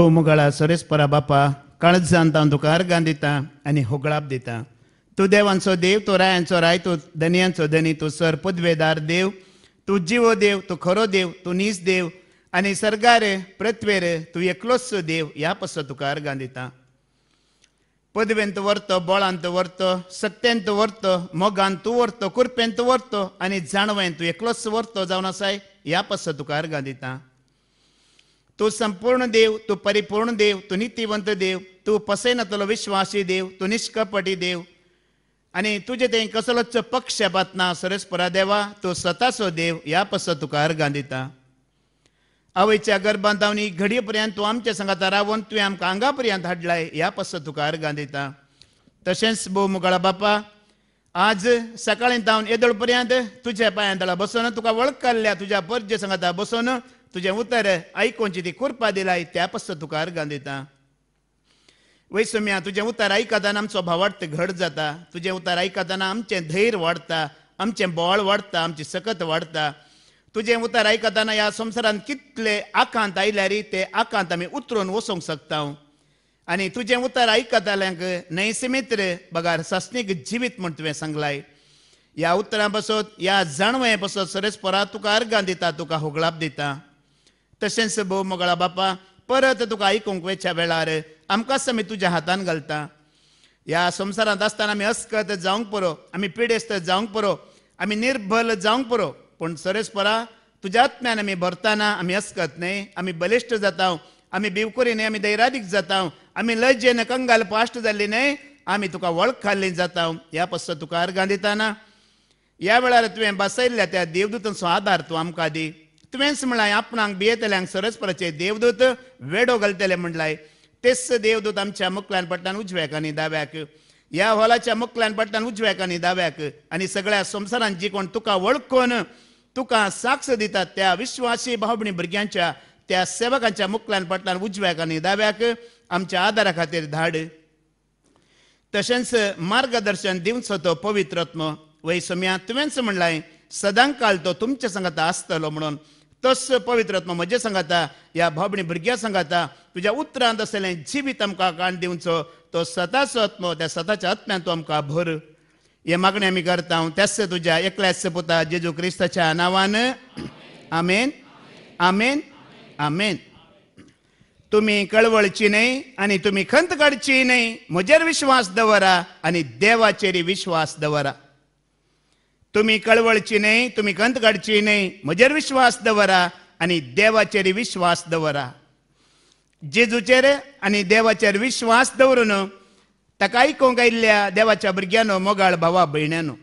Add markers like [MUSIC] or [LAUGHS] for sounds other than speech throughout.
ಭೂಮುಗಳ बापा काळज बापा ಅಂತಾಂದುಕ ಹರ್ಗಾನ್ दिता आनी होगळाप दिता तू देवांचो देव तो रायांचो राय तू धनियांचो धनी तू सर पदवेदार देव तू जिवो देव तू खरो देव तू नीस देव आनी सर्गार रे तू एकलोचो देव ह्या पसो तुका अर्गां दिता पदवेंत व्हरतो बोळांत व्हरतो सत्तेंत व्हरतो मोगान तूं व्हरतो कुरपेंत व्हरतो आनी जाणवेंत तूं एकलोच व्हरतो जावन आसाय ह्या पसो तुका अर्गां दिता तो संपूर्ण देव तो परिपूर्ण देव तो नीतिवंत देव तू पसेन तुला विश्वासी देव तू निष्कपटी देव आणि तुझे ते कसलोच बात ना सरस्परा देवा तो सतासो देव या पस तुका अर्घां दिता आवयच्या गर्भांत घडी पर्यंत तू आमच्या संगात रावून तुवें आमकां अंगा पर्यंत हाडलाय या पस तुका अर्घां दिता तशेंच भोव मुगाळा बापा आज सकाळी धावन येदळ पर्यंत तुझ्या पांयां बसून तुका वळखल्ल्या तुझ्या परजे संगाता बसून तुझे उतर ऐकोंची ती कुरपा दिलाय त्यापस तुकार गांदिता वैसम्या तुझे उतार आयकताना आमचो भावार्थ घड जाता तुझे उतार आयकताना आमचे धैर्य वाढता आमचे बोळ वाढता आमची सकत वाढता तुझे उतर आयकताना या संवसारान कितले आकांत आयल्यारी ते आकांत आमी उतरून वसोंक शकता आणि तुझे उतर आयकताल्यांक नैसिमित्र बगार सस्नीक जिवीत म्हण तुवें सांगलाय या उतरां बसत या जाणवे बसत सरस्परा परा तुका अर्गां दिता तुका होगळाप दिता तशेंच भोव मोगळा बापा परत तुका आयकूंक वेच्या वेळार आमकांच आमी तुज्या हातान घालता ह्या संवसारांत आसतना आमी अस्कत जावंक पुरो आमी पिडेस्त जावंक पुरो आमी निर्भल जावंक पुरो पूण सरेस्परा तुज्या आत्म्यान आमी भरताना आमी अस्कत न्हय आमी बलिश्ट जाता आमी बिवकुरी न्हय आमी दैरादीक जाता आमी लज्जेन कंगाल पाश्ट जाल्ली न्हय आमी तुका वळखाल्ली जाता ह्या पस्त तुका अर्गां दिताना ह्या वेळार तुवें बसयल्ल्या त्या देवदूतांचो आधार तूं आमकां दी तुवेंस म्हणलाय आपणाक भियेतल्यांक सरस परचे देवदूत वेडो घालतले म्हणलाय तेच देवदूत आमच्या मुखल्यान पडटान उजव्याक आनी दाव्याक ह्या हॉलाच्या मुखल्यान पडटान उजव्याक आनी दाव्याक आनी सगळ्या संसारान जी कोण तुका वळखून तुका साक्ष दितात त्या विश्वासी भावणी भुरग्यांच्या त्या सेवकांच्या मुखल्यान पडटान उजव्याक आनी दाव्याक आमच्या आदारा खातीर धाड तशेंच मार्गदर्शन दिवचो तो पवित्रत्म वै तुवेंच म्हणलाय सदांकाल तो तुमच्या संगता आसतलो म्हणून पवित्र आत्मो म्हजे सांगाता या भाबणी भुरग्या सांगाता तुझ्या उतरांत आसलेले जिवीत आमकां काण दिवचो तो स्वताचो आत्मो त्या सदाच्या आत्म्यान तूं आमकां भर हे मागणी आमी करता हांव त्याच तुज्या एकल्याच पुता जेजू क्रिस्ताच्या नांवान आमेन आमेन आमेन तुम्ही कळवळची न्हय आनी तुमी खंत काडची न्हय म्हजेर विश्वास दवरा आनी देवाचेरी विश्वास दवरा तुम्ही कळवळची नाही तुम्ही काढची नाही म्हजेर विश्वास दवरा आणि देवाचेर विश्वास दवरा जेजूचेर आणि देवाचेर विश्वास दवरून ताका आयकूंक आयिल्ल्या देवाच्या भुरग्यानो मोगाळ भावा भयण्यानो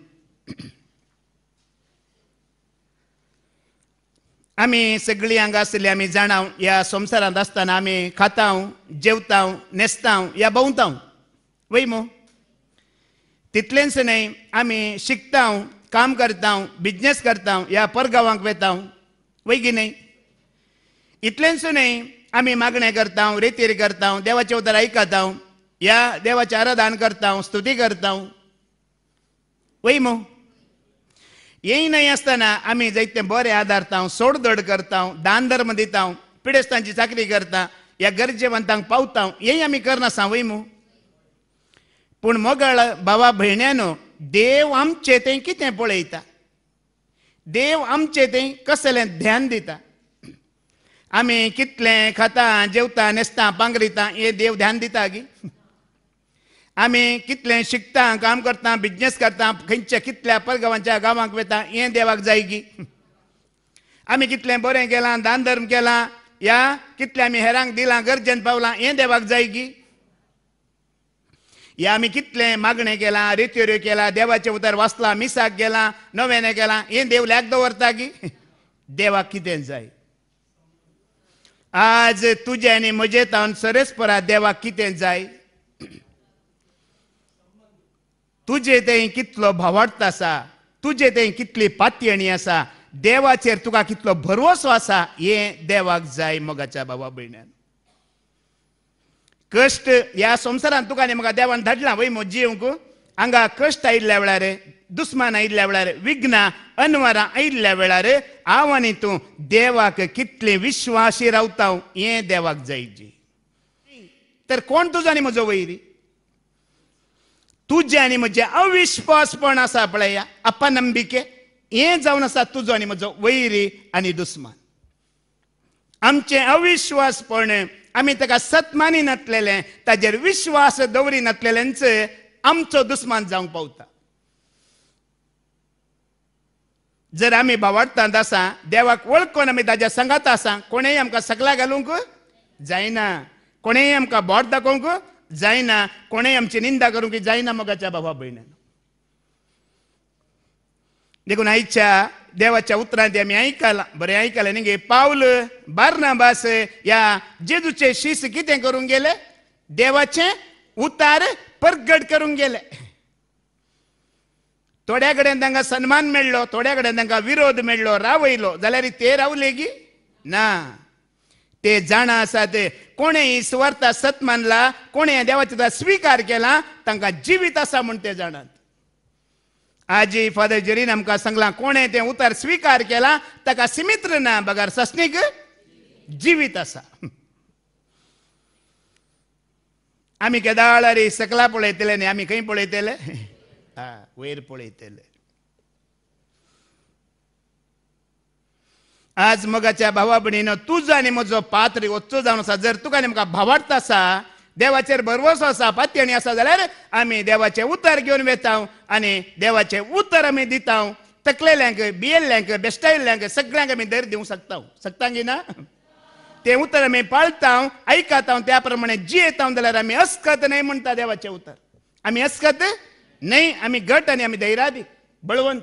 आम्ही सगळी हांगा आसले आमी जाणाव ह्या संसारांत आसतना आमी खातांव जेवतांव न्हेसतांव या भोंवतांव वैमो तितलेच तितलेंच न्हय आमी शिकतांव काम करता हूँ बिजनेस करता हूँ या परगांवांक वेता हूँ वही की नहीं इतलेंसूनय आम्ही मागणे करता हूँ रेतीर करता हूँ देवाचे उतर ऐकता हूँ या देवाचे आराधान करता हूँ स्तुती करता हूँ वही मो येई नाही असताना आम्ही जैते बरे आधारता हूँ सोड करता हूँ दान धर्म दिता हूँ पिडेस्तांची चाकरी करता या गरजेवंतांक पावता येई आम्ही सा वही मो पूण मोगाळ भावा भयण्यानो देव आमचे ते कितें पळयता देव आमचे ते कसले ध्यान दिता आमी कितलें खाता जेवता न्हेसता पांगरिता हे देव ध्यान दिता गी आमी कितलें शिकता काम करता बिजनेस करता खंयच्या कितल्या परगांवाच्या गांवांक वेता हें देवाक जाय गी आमी कितलें बरें केलां दान धर्म केला या कितले आमी हेरांक दिलां गरजेन पावलां हें देवाक जाय गी या आम्ही कितले मागणे केला रेत्योऱ्यो केला देवाचे उतार वाचला मिसाक गेला नव्याने केला हे देव लॅक दवरता की [LAUGHS] देवाक कितें जाय आज तुझे आणि म्हजे तावन सरेस्परा देवाक कितें जाय [CLEARS THROAT] तुझे ते कितलो भावार्थ आसा तुजे ते कितली पातयणी आसा देवाचेर तुका कितलो भरवसो आसा हे देवाक जाय मोगाच्या बाबा भयण्यान कष्ट या संसारात तुका देवान वय धाडला जीवक हांगा कष्ट आयल्या वेळार दुस्मान आयल्या वेळार विघ्न अनवरां वेळार हांव आनी तू देवाक कितले रावता देवाक देवाक जी तर कोण तुजो आनी म्हजो वयर तुझे आनी म्हजें अविश्वासपण असा पळय अपनंबिके हे जावन आसा तुजो आनी म्हजो वैरी आनी दुस्मान आमचे अविश्वासपण आमी ताका सत्मानी नातलेले ताजेर विश्वास दवरी नातलेल्यांचे आमचो दुस्मान जावंक पावता जर आम्ही भावार्थांत आसा देवाक वळखून आम्ही ताज्या संगात आसा कोणेय आमकां सकला घालूंक जायना कोणेय आमकां बोट दाखोवंक जायना कोणेय आमची निंदा करूंक जायना मगाच्या बाबा भयण देखून आयच्या देवाच्या उत्तरात आम्ही ऐकायला बरे ऐकायला निघे पावल बारनाबास या जेजूचे शिस कितें करून गेले देवाचे उतार परगड करून गेले थोड्या कडेन तांकां सन्मान मेळ्ळो थोड्या कडेन तांकां विरोध मेळ्ळो रावयलो जाल्यार ते रावले गी ना ते जाणा आसा ते कोणे स्वार्थ सत मानला कोणे देवाचा स्वीकार केला तांकां जिवीत आसा म्हूण ते जाणात आजी फादर जरीन आमकां सांगलां कोणें तें उतर स्विकार केला ताका सिमित्र ना बगार सस्नीक जिवीत आसा आमी केदाळारी सकला पळयतले न्ही आमी खंय पळयतले हा वयर पळयतले आज मगाच्या भावा भणीनो तुजो आनी म्हजो पात्र वच्चो जावन आसा जर तुका आनी म्हाका भावार्थ आसा देवाचेर भरवसो आसा पात्यणी आसा जाल्यार आमी देवाचे उतर घेवन वेता आनी देवाचे उतर आमी दिताव तकलेल्यांक बियेल्ल्यांक बेश्टायल्ल्यांक सगळ्यांक आमी धर दिवंक शकता सकता की ना ते उतर आमी पाळता आयकता त्या प्रमाणे जी जाल्यार आमी अस्कत न्हय म्हणटा देवाचें उतर आमी अस्कत न्हय आमी घट आनी आमी धैर्यादी बळवंत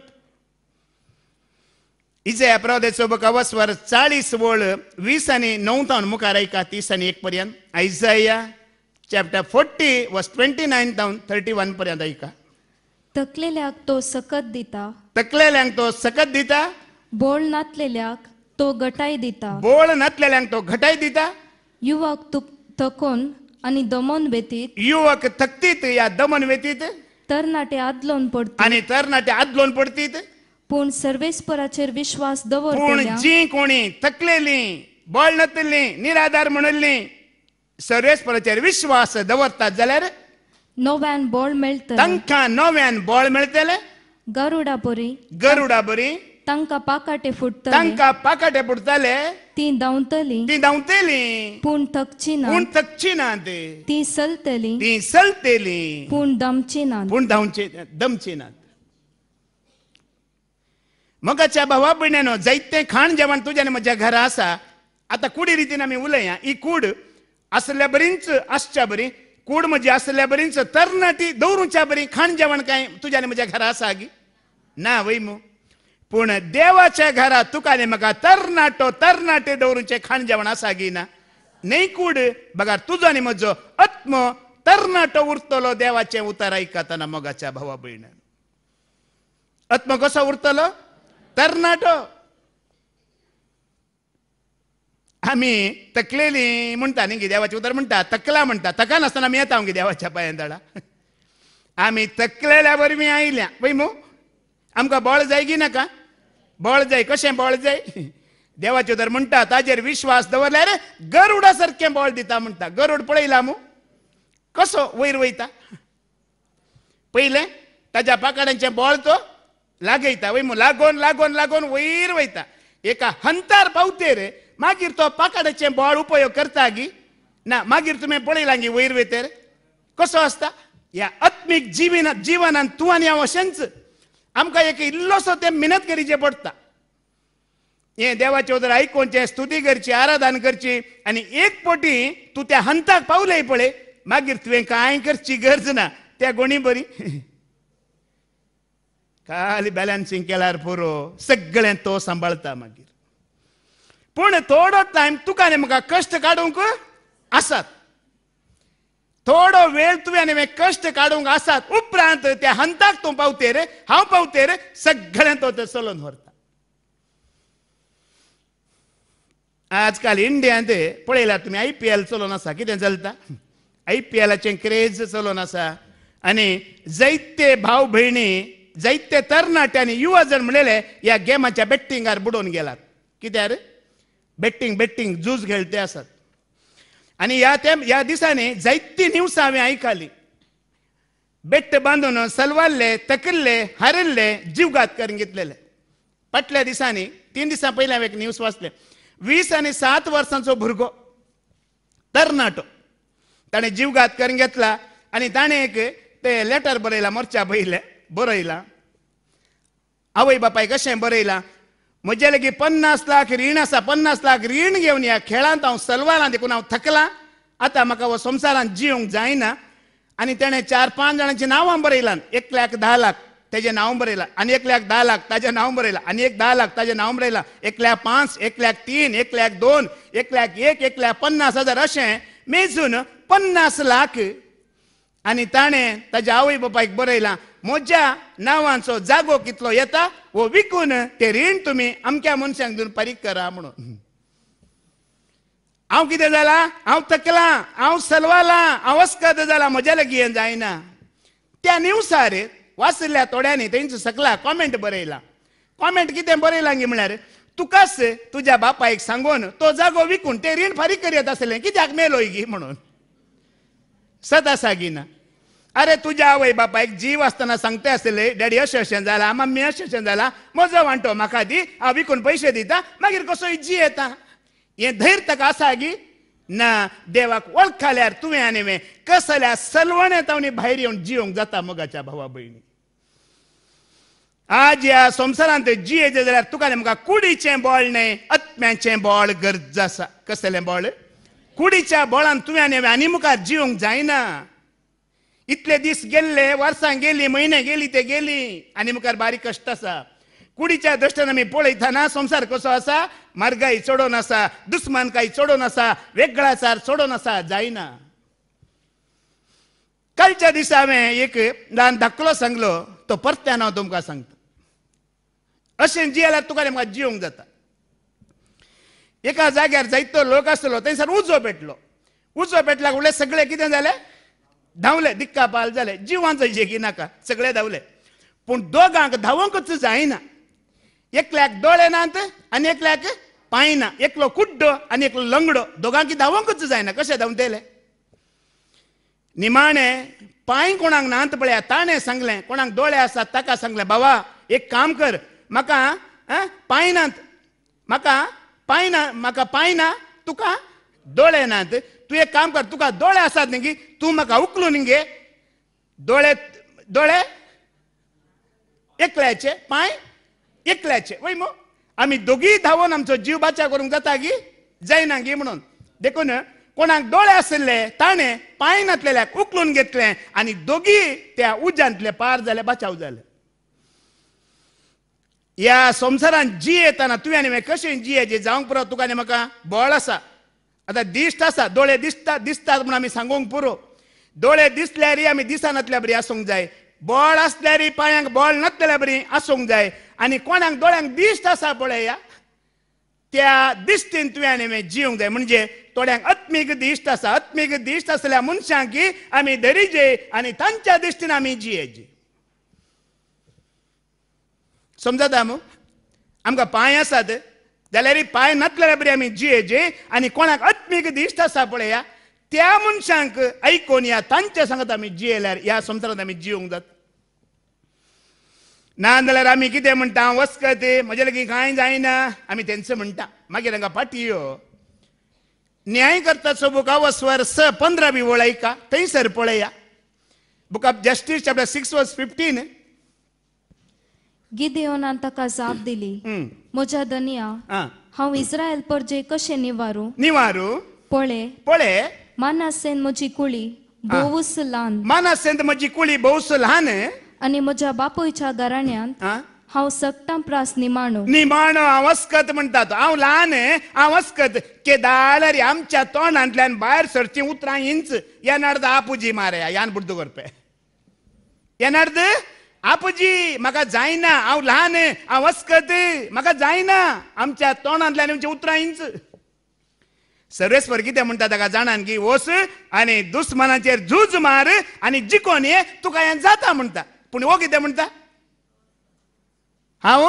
इजे प्रदेशो बुका वसवर चाळीस वळ वीस आनी णव तावन मुखार आयका तीस आनी एक पर्यंत आयजया chapter forty verse twenty nine जावन थर्टी वन पर्यंत ऐका तकलेल्याक तो सकत दिता तकलेल्यांक तो सकत दिता बोळ नातलेल्याक तो गटाय दिता बोळ नातलेल्यांक तो घटाय दिता युवक तुप तकोन आणि दमन व्यतीत युवक थकतीत या दमन वेतीत तरनाटे आदलोन पडतात आणि तरनाटे आदलोन पडतीत पण सर्वेस्पराचेर विश्वास दवर दवरतल्या जी कोणी थकलेली बळ नतली निराधार म्हणली सर्वेस्पराचेर विश्वास दवरता जाल्यार नव्यान बळ मेळटले तांकां नव्यान बळ मेळटले गरुडा बरी गरुडा बरी तांकां पाकाटे फुटतले तांकां पाकाटे फुटतले ती धांवतली ती धांवतली पूण थकची ना पूण थकची ना ते ती सलतली ती सलतली पूण दमची ना पूण धांवची दमची ना मगाच्या भावा भयणानो जायते खाण जेवण तुज्यान म्हज्या घरा आसा आतां कुडी रितीन आमी उलया ही कूड असल्या बरींच आसच्या बरी कूड म्हणजे असल्या बरींच तरणाटी दौरूच्या बरी खाण जेवण काय तुझ्याने माझ्या म्हणजे घरा असा गी ना वैमू पूण देवाच्या घरा तुकाने मका तरणाटो तरणाटे दौरूचे खाण जेवण असा गी ना नाही कूड बघा तुझो आणि म्हजो आत्म तरणाटो उरतलो देवाचे उतार ऐकताना मगाच्या भावा भयण आत्म कसा उरतलो तरणाटो आम्ही तकलेली म्हणटा न्ही देवाचें उदर म्हणता तकला म्हणता तका नासतना मी येता देवाच्या पांयांतळा आमी तकलेल्या वरवी आयल्या पळय मू आमकां बळ जाय की नाका बळ जाय कशें बळ जाय देवाचे उदर म्हणटा ताजेर विश्वास दवरल्यार गरुडा सारकें बळ दिता म्हणटा गरुड पळयला मू कसो वयर वयता पयलें ताज्या पाकड्यांचें बळ तो लागयता वय लागोन लागोन लागोन वयर वयता एका हंतार पावते रे मागीर तो पाकाडाचे बोळ उपयोग करता गी ना मागीर तुम्ही पळयला गी वयर वेतेर कसो असता या आत्मिक जिवनान तूं आनी हांव अशेंच आमकां एक इल्लोसो ते मिनत करीचे पडटा हे देवाचे उदर आयकोचे स्तुती करची आराधन करची आणि एक पोटी तू त्या हंताक पावले पळय मागीर तुवें कांय करची गरज ना त्या गोणी बरी खाली बॅलन्सिंग केल्यार पुरो सगळें तो सांबाळता मागीर पूण थोडो टायम तुका आनी म्हाका कश्ट काडूंक आसात थोडो वेळ तुवें आनी हांवें कश्ट काडूंक आसात उपरांत त्या हंताक तूं रे हांव रे सगळ्यांत तो ते चलोवन व्हरता आजकाल इंडियांत पळला तुमी आय पी एल चलोवन आसा कितें चलता आय पी क्रेज चलोवन आसा आनी जैते भाव भयणी जैते तरणाट्यांनी युवा जण म्हणले ह्या गेमाच्या बॅट्टिंगार बुडोवन गेलात रे बेट्टींग बेट्टींग जूज खेळते आसात आणि या त्या या दिसांनी जायती न्यूज हांवें आयकली बेट्ट बांदून सलवारले तकिल्ले हारिल्ले जीवघात करून घेतलेले फाटल्या दिसांनी तीन दिसां पयलीं हांवें एक न्यूज वाचले वीस आनी सात वर्सांचो भुरगो तरणाटो ताणें जीवघात करून घेतला आनी ताणें एक ते लेटर बरयला मोर्चा बयले बरयला आवय बापायक अशें बरयलां म्हजे लेगीत पन्नास लाख रीण आसा पन्नास लाख रीण घेवन या खेळांत हांव सलवारां देखून हांव थकलां आतां म्हाका हो संवसारांत जिवंक जायना आनी ताणें चार पांच जाणांचीं नांवां बरयलां एकल्याक धा लाख तेजें नांव बरयलां आनी एकल्याक धा लाख ताजें नांव बरयलां आनी एक धा लाख ताजें नांव बरयलां एकल्याक पांच एकल्याक तीन एकल्याक दोन एकल्याक एक एकल्याक पन्नास हजार अशें मेजून पन्नास लाख आनी ताणें ताज्या आवय बापायक बरयलां मोज्या नांवांचो जागो कितलो येता वो विकून ते रीण तुम्ही अमक्या मनशांक दिवन फारीक करा म्हणून हांव कितें जालां हांव तकलां हांव सलवालां हांव वस्कत जालां म्हज्या लगीन जायना त्या निवसार वाचल्या थोड्यांनी तेंचो सकला कॉमेंट बरयला कॉमेंट कितें बरयलां गे म्हळ्यार तुकाच तुज्या बापायक सांगून तो जागो विकून ते रीण फारीक करीत आसलें कित्याक मेलो गी म्हणून सदां आसा अरे तुझ्या आवय बापा एक जीव असताना सांगते आसले डॅडी असे असे जाला मम्मी असे असे जाला मजा वांटो म्हाका दी हांव विकून पैसे दिता मागीर कसोय जी येता हें धैर्य तक आसा गी ना देवाक वळखाल्यार तुवें आनी मे कसल्या येता तावणी भायर येवन जिवंक जाता मगाच्या भावा भयणी आज ह्या संवसारांत जियेचें जाल्यार तुका आमकां कुडीचें बोळ न्हय आत्म्याचें बोळ गरज आसा कसलें बोळ कुडीच्या बोळान तुवें आनी आनी मुखार जिवंक जायना इतले दीस गेल्ले वर्सां गेली म्हयने गेली ते गेली आनी मुखार बारीक कश्ट आसा कुडीच्या दृश्टीन आमी पळयताना संसार कसो आसा मार्गाय चडोन आसा काय चडोन आसा सार चडोन आसा जायना कालच्या दिसा हांवें एक ल्हान धाकलो सांगलो तो परत्यान हांव तुमकां सांगता अशें जियेल्यार तुका म्हाका जिवंक जाता एका जाग्यार जायतो लोक आसलो थंयसर उजो पेटलो उजो पेटला उडले सगळें कितें जालें धावले दिक्का पाल जाले जिवान की नाका सगळे धावले पण दोगांक धावंकच जायना एकल्याक डोळे नात आनी एकल्याक पायना एकलो कुड्डो आणि एकलो लंगडो दोगांकी धावंकच जायना कशें धावून देले निमाणे पांय कोणाक नात पळया ताणें सांगलें कोणाक दोळे आसात ताका सांगलें बाबा एक काम कर म्हाका पांय नात म्हाका पांय ना म्हाका पांय ना तुका दोळे नात तू एक काम कर तुका दोळे आसात न्ही तू म्हाका उकलू न्ही दोळे दोळे एकल्याचे पांय एकल्याचे वय मो आमी दोघी धावून आमचो जीव बाचा करूंक जाता गी जायना गी म्हणून देखून कोणाक दोळे आसले ताणें पांय नातलेल्याक उकलून घेतले आनी दोघी त्या उज्यांतले पार जाले बाचाव जाले ह्या संवसारांत जियेताना तुवें हांवें कशें जियेचें जावंक पुरो तुका आनी म्हाका बळ आसा आता दिश्ट आसा दोळे दिसता दिसतात म्हणून आमी सांगूंक पुरो दोळे दिसल्यारी आमी दिसानातल्या बरी आसूंक जाय बोळ आसल्यारी पायांक बळ नासल्या बरी आसूंक जाय आनी कोणाक दोळ्यांक दिश्ट आसा पळया त्या दिश्टीन तुवें आमी जिवंक जाय म्हणजे थोड्यांक आत्मीक दिश्ट आसा आत्मीक दिश्ट आसल्या मनशांक आमी धरिजे आनी तांच्या दिश्टीन आमी जियेजे समजता मू आमकां पांय आसात जाल्यार पांय नातल्यार बरी आमी जे आनी कोणाक आत्मीक दिश्ट आसा पळय त्या मनशांक आयकून या तांचे सांगत आमी जियेल्यार ह्या संवसारांत आमी जिवंक जाता ना जाल्यार आमी कितें म्हणटा ते म्हजे लागीं कांय जायना आमी तेंचो म्हणटा मागीर हांगा फाटी यो न्याय करताचो बुका वसवर स पंदरा बी वळयका थंयसर पळया book of justice chapter six verse fifteen गिदेवनांत ताका जाप दिली म्हज्या दनिया हांव इस्रायल पर जे कशें निवारू निवारू पोळे पोळे मानासेन म्हजी कुळी बोवूस ल्हान मानासेन म्हजी कुळी बोवूस ल्हान आणि म्हज्या बापूयच्या घराण्यान हांव सक्तां प्रास निमाणो निमाणो हांव अस्कत म्हणटात हांव ल्हान हांव अस्कत केदार आमच्या तोंडांतल्यान भायर सरची उतरां हिंच येणार्द आपुजी मारया यान बुद्ध करपे येणार्द आपजी म्हाका जायना हांव ल्हान हांव वस्कत म्हाका जायना आमच्या तोंडांतल्यान आमचे उतरां इंच सर्वेस्वर कितें म्हणटा ताका जाणान की वस आनी दुस्मानाचेर झूज मार आनी जिकोन ये तुका हें जाता म्हणटा पूण हो कितें म्हणटा हांव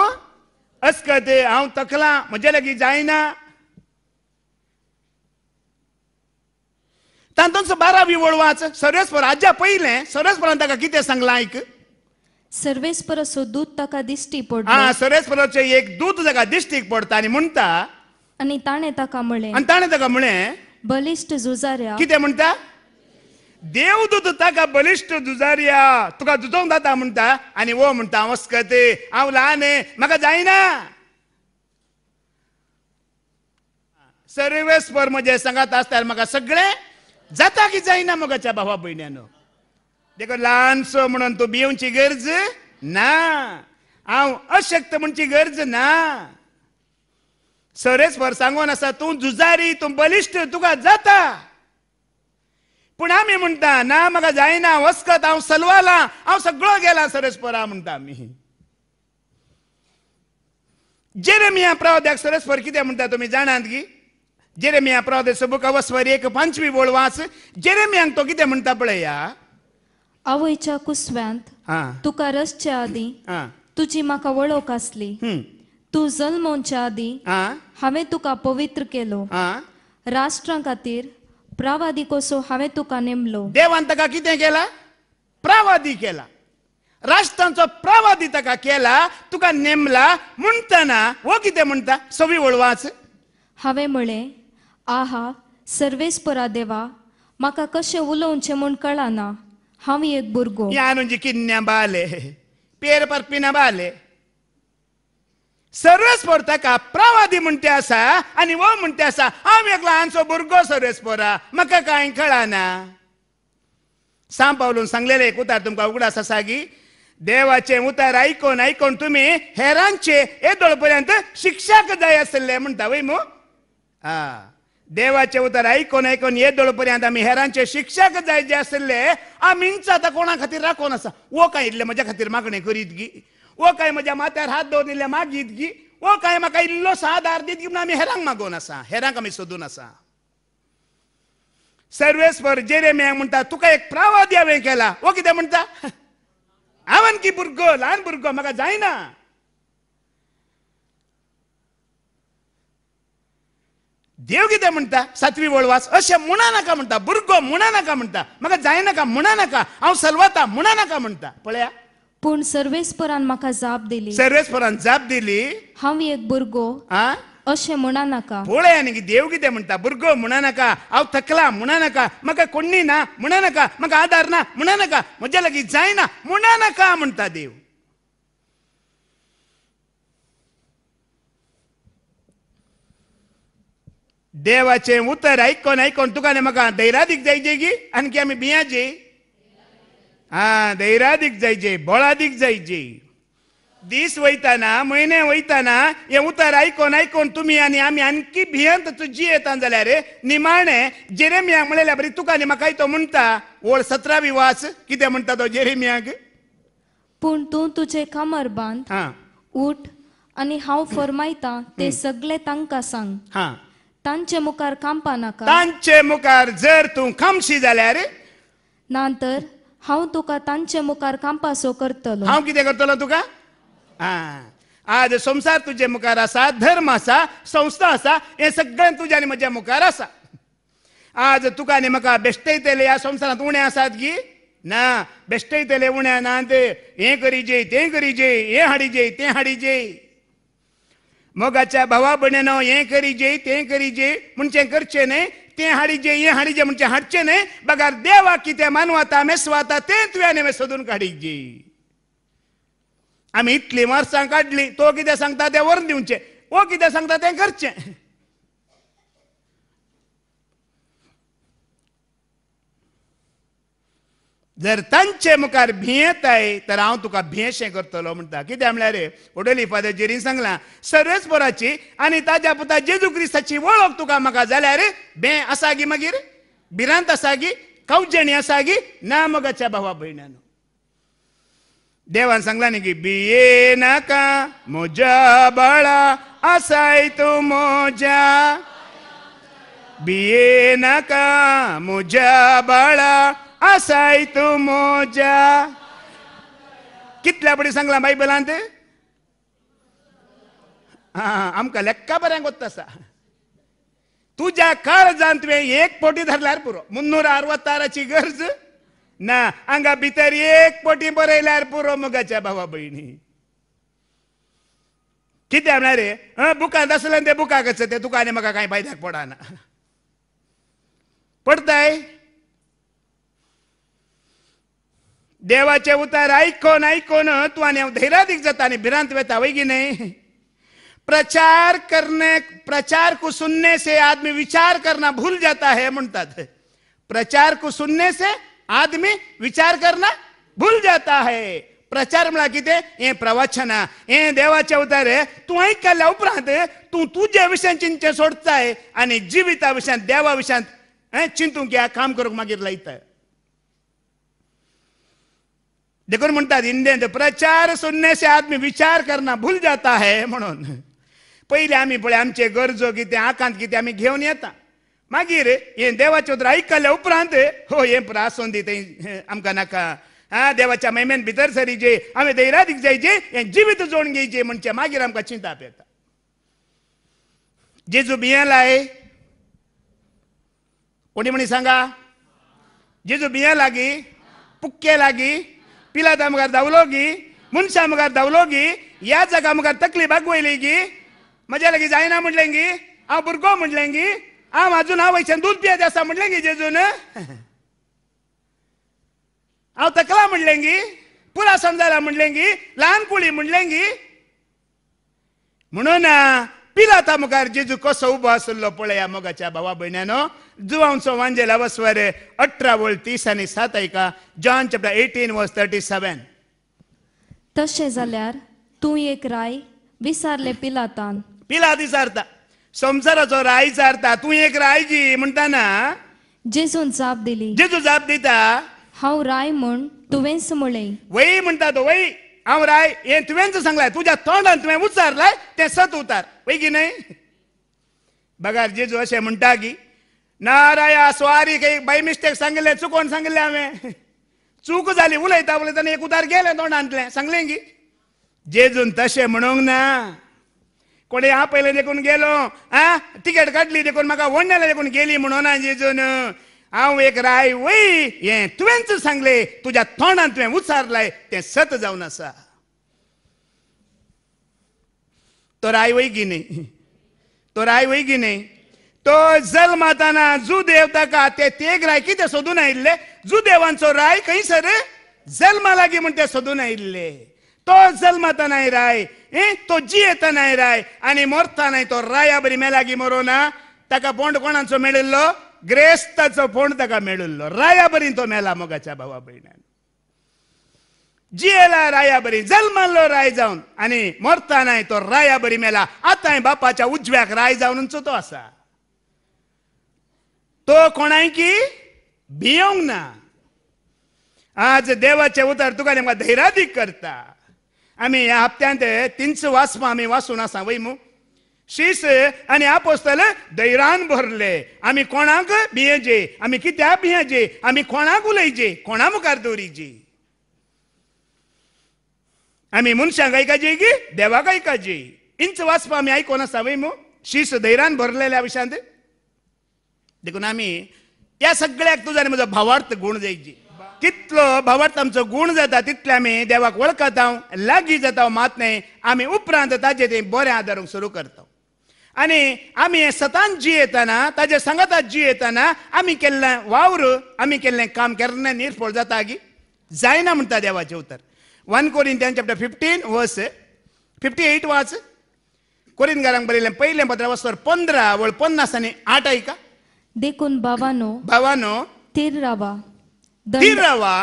अस्कत हांव तकलां म्हजे लागीं जायना तातूंत बारावी वळवाच वाच सर्वेस्वर आज्या पयलें सर्वेस्वरान ताका कितें सांगलां एक सर्वेस्पर असो दूत ताका दिश्टी पडलो हा सरेस्वराचे एक दूत ताका दिश्टीक पडता आणि म्हणता आणि ताणे ताका म्हणले आनी ताणें ताका म्हणले बलिष्ठ झुजाऱ्या कितें म्हणटा देवदूत ताका बलिश्ट जुजार्या तुका झुजोवंक जाता म्हणता आणि वो म्हणटा हांव वस्कते हांव ल्हान म्हाका जायना सर्वेस्पर म्हजे सांगात आसल्यार म्हाका सगळे जाता की जायना मोगाच्या भावा भयण्यानो देखो ल्हानसो म्हणून तू भिवची गरज ना हांव अशक्त म्हणची गरज ना फर सांगून आसा तूं जुजारी तूं बलिश्ट तुका जाता पूण आमी म्हणटा ना म्हाका जायना वस्कत हांव सलवाला हांव सगळो गेला सरेस म्हणता म्हणटा आमी जेरेमिया प्रवद्याक सरस पर कितें म्हणटा तुमी जाणात की जेरेमिया प्रवदे सबुका वसवर एक पांचवी बोळ वास जेरेमियांक तो कितें म्हणटा पळया आवयच्या कुसव्यांत तुका रसच्या आदी तुझी म्हाका वळख असली तू जल्मोच्या आदी हांवें तुका पवित्र केलो राष्ट्रां खातीर प्रावादी कसो हांवें तुका नेमलो देवान ताका कितें केला प्रावादी केला राष्ट्रांचो प्रावादी ताका केला तुका नेमला म्हणटना वो हो कितें म्हणटा सवी वळवाच हांवें म्हळें आहा सर्वेस्परा देवा म्हाका कशें उलोवचें म्हूण कळना हम एक burgo. यानुंजी किन्या बाले पेर पर पिना बाले सर्वेस पोरताका प्रवादी म्हणते असा आणि वो म्हणते असा हांव एक ल्हानसो भुरगो सर्वेस पोरा म्हाका कांय कळाना सांब पावलून सांगलेले एक उतार तुमकां उगडा आसा सागी देवाचे उतार आयकून आयकून तुम्ही हेरांचे येदोळ पर्यंत शिक्षाक जाय आसले म्हणटा वै मु आ देवाचे उतर ऐकून ऐकून ये पर्यंत आम्ही हेरांचे शिक्षक जायचे आसले आमींच आतां कोणा खातीर राखून आसा वो काय इल्ले म्हज्या खातीर मागणे करीत गी वो काय म्हज्या माथ्यार हात दवरून इल्ले मागीत गी वो काय म्हाका इल्लो साधार दीत गी म्हणून आमी हेरांक मागोवन आसा हेरांक आमी सोदून आसा सर्वेस्वर मे म्हणटा तुका एक प्रावाद हांवें केला वो कितें म्हणटा हांवन की भुरगो ल्हान भुरगो म्हाका जायना देवगीते म्हणटा सातवी वळवास अशें म्हणा नाका म्हणटा भुरगो म्हणा नाका म्हणटा म्हाका जायनाका म्हणा नाका हांव सलवता म्हणा नाका म्हणटा पळया पूण सर्वेस्परान म्हाका जाप दिली सर्वेस्परान जाप दिली हांव एक भुरगो आ अशें म्हणा नाका पळय आनी देव कितें म्हणटा भुरगो म्हणा नाका हांव थकला म्हणा नाका म्हाका कोणी ना म्हणा नाका म्हाका आदार ना म्हणा नाका म्हज्या लागीं जायना म्हणा नाका म्हणटा देव देवाचे उतर ऐकून ऐकून तुका म्हाका दैरादीक जायचे की आणखी आम्ही बियाचे हा दैरादीक जायचे बळादीक जायचे दीस वयताना म्हयने वयताना हे उतर ऐकोन ऐकोन तुम्ही आणि आम्ही आणखी भियंत तुजी येता जाल्यार निमाणे जेरेमिया म्हणल्या बरी तुका न्ही म्हाका तो म्हणटा ओळ सतरावी वास कितें म्हणटा तो जेरेमियाक पूण तूं तुझे कमर बांद उठ आणि हांव फरमायता ते सगळे तांकां सांग तांचे मुखार कांपा नाका तांचे मुखार जर तूं खामशी जाल्यार नंतर हांव तुका तांचे मुखार कांपासो करतलो हांव कितें करतलो तुका आज संसार तुझे मुखार आसा धर्म आसा संस्था आसा हे सगळे तुज्या आनी म्हज्या मुखार आसा आज तुका आनी म्हाका बेश्टयतले ह्या संवसारांत उणें आसात गी ना बेश्टयतले उण्या ना ते हें करीजे हे करीजे हें हाडीजे तें हाडिजे मोगाच्या भावा બનેનો हे करी जे ते करी जे મુંચે करचे ने ते हाडीजे ये हाडीजे म्हणजे हाडचे ने बघा देवा की ते मानवाता आम्ही ते तुव्याने मे सोदून काढीजे आम्ही इतली मार्सां काढली तो किती सांगता ते वरून दिवचे ओ किती सांगता ते करचे जर तांचे मुखार भियेताय तर हांव तुका भियेशें करतलो म्हणटा कित्याक म्हळ्यार उडोली फादर सांगलां सांगला सर्वेस्वराची आनी ताज्या पुता जेजू क्रिस्ताची वळख तुका म्हाका जाल्यार भें आसा गी मागीर भिरांत आसा गी कवजणी आसा गी ना मगाच्या भावा भयणानो देवान सांगला न्ही की बिये नाका म्हज्या बाळा आसाय तूं म्हज्या बिये नाका म्हज्या बाळा असैतु मोजा कितल्या पडी सांगला बायबलांत हा आमकां लेक्का बऱ्यांक गोत्ता आसा तुज्या काळजान तुवें एक पोटी धरल्यार पुरो मुन्नूर अरवत्ताराची गरज ना हांगा भितर एक पोटी बरयल्यार पुरो मुगाच्या भावा भयणी कितें म्हणल्यार रे बुकांत आसलें तें बुकाक ते तुका आनी म्हाका कांय बायद्याक पडना पडताय देवाचे ದೇವಾಚೆ ಉತ್ತಾರ ಐಕೋನ್ तू आणि ನೀವು धैराधिक आणि भिरांत वेता होगी नाही प्रचार करणे प्रचार को सुनने से आदमी विचार करना भूल जाता है म्हणतात प्रचार को सुनने से आदमी विचार करना भूल जाता है प्रचार म्हणा कितें हे प्रवचन हे देवाचे उतार तू ऐकल्या उपरांत तू तुझ्या विशयान चिंतचे सोडताय आणि जिविता विशयान देवा हे चिंतू किया काम करू मागीर लायताय देखून म्हणतात इंडियन प्रचार सोडण्याशी आदमी विचार करना भूल जाता है म्हणून पहिले आम्ही पळय आमचे गरजो कितें आकांत कितें आमी घेवन येता मागीर हे देवाचे उतर आयकल्या उपरांत हो हे आसून दी थंय आमकां नाका हा देवाच्या मेमेन भितर सरीचे जे आम्ही दैरादीक जायचे हे जिवीत जोडून घेयचे म्हणजे मागीर आमकां चिंताप येता जेजू भियेलाय कोणी म्हणी सांगा जेजू भिये लागी पुक्के लागी पिला గారు దవలోగి మున్సామ గారు దవలోగి యాజకామ గారు तकलीफ गोयलेगी म्हज्या लागीं जायना मजा गी हांव भुरगो म्हटलें गी हांव अजून हांव वयच्यान दूध पियेत आसा म्हटलें गी जेजून हांव तकला म्हटलें गी पुरा समजायला म्हटलें गी ल्हान कुळी म्हटलें गी म्हणून ಪಿಲಾತ ಮುಗಾರ್ ಜೇಜುಕೋಸ ಉಭ ಸುಲ್ಲೋ ಪೊಳೆಯ ಮೊಗಚ भावा ಬೈನ್ಯಾನೋ ಜುವಾಂಸೋ वांजेल अवस्वर अठरा वळ तीस आनी सात ऐका John chapter eighteen verse thirty seven तशें जाल्यार तूं एक राय विसारले पिलातान पिला विचारता संसाराचो राय विचारता तूं एक राय जी म्हणटाना जेजून जाप दिली जेजू जाप दिता हांव राय म्हण तुवें सुमळय वय म्हणटा तो वय हांव राय हे तुवेंच सांगलाय तुज्या तोंडान तुवें उचारलाय तें सत उतार वै की न्हय बगार जेजू अशें म्हणटा की नाराया स्वारी काही बाय मिस्टेक सांगिल्ले चुकोन सांगिल्ले हांवें चूक जाली उलयता उलयताना एक उतार गेले तोंडांतले सांगलें की जेजून तशें म्हणूंक ना कोणी हा पहिले देखून गेलो आ तिकेट काढली देखून म्हाका वडणेले देखून गेली म्हणून जेजून हांव एक राय वय हे तुवेंच सांगले तुज्या तोंडान तुवें उचारलाय तें सत जावन आसा तो राय वय गी न्ही तो राय वय गी न्ही तो जल्माताना जू देव ताका ते तेग राय कितें सोदून आयिल्ले जू देवांचो राय खंयसर जल्मा लागीं म्हूण ते सोदून आयिल्ले तो जल्मतानाय राय हे तो जियेतानाय राय आनी मरतानाय तो राया बरी मेलागी मरोना ताका बोंड कोणाचो मेळिल्लो ग्रेस्ताचो फोण ताका मेळिल्लो राया बरी तो मेला मोगाच्या भावा भयणान जियेला राया बरी जल्मल्लो राय जावन आनी मरतानाय तो राया बरी मेला आताय बापाच्या उजव्याक राय जावनचो तो असा तो कोणाय की भियोंक ना आज देवाचे उतार तुका नेमकां करता आम्ही या हप्त्यांत तिनशे वाचपां आम्ही वाचून आसा वैमू शीस आणि आपोस्तल दैरान भरले आम्ही कोणाक भियेजे आमी कित्याक भियेजे आम्ही कोणाक उलयचे कोणा मुखार दवरिचे आम्ही मनशांक आयकाचे की देवाक आयकाचे इंच वाचप आमी आयकोन वय मू शीस दैरान भरलेल्या विशयांत देखून आम्ही या सगळ्याक तुझा आणि म्हजो भावार्थ गुण जायचे कितलो भावार्थ आमचो गुण जाता तितले आम्ही देवाक वळखता लागी जाता मात न्हय आमी उपरांत ताचे ते बरें आदारूंक सुरू करता आनी आम्ही सतान जी ताज्या ताजे जी येताना आम्ही केल्लें वावर आम्ही केल्लें काम केलं निर्फळ जाता की जायना म्हणता देवाचे उत्तर one Corinthians chapter fifteen verse fifty eight वाच घरांक बरयलें पयलें पत्र वस्तर पंधरा वळ पन्नास आणि आठ ऐका देखून बाबानो बाबानो तीर रावा तीर रावा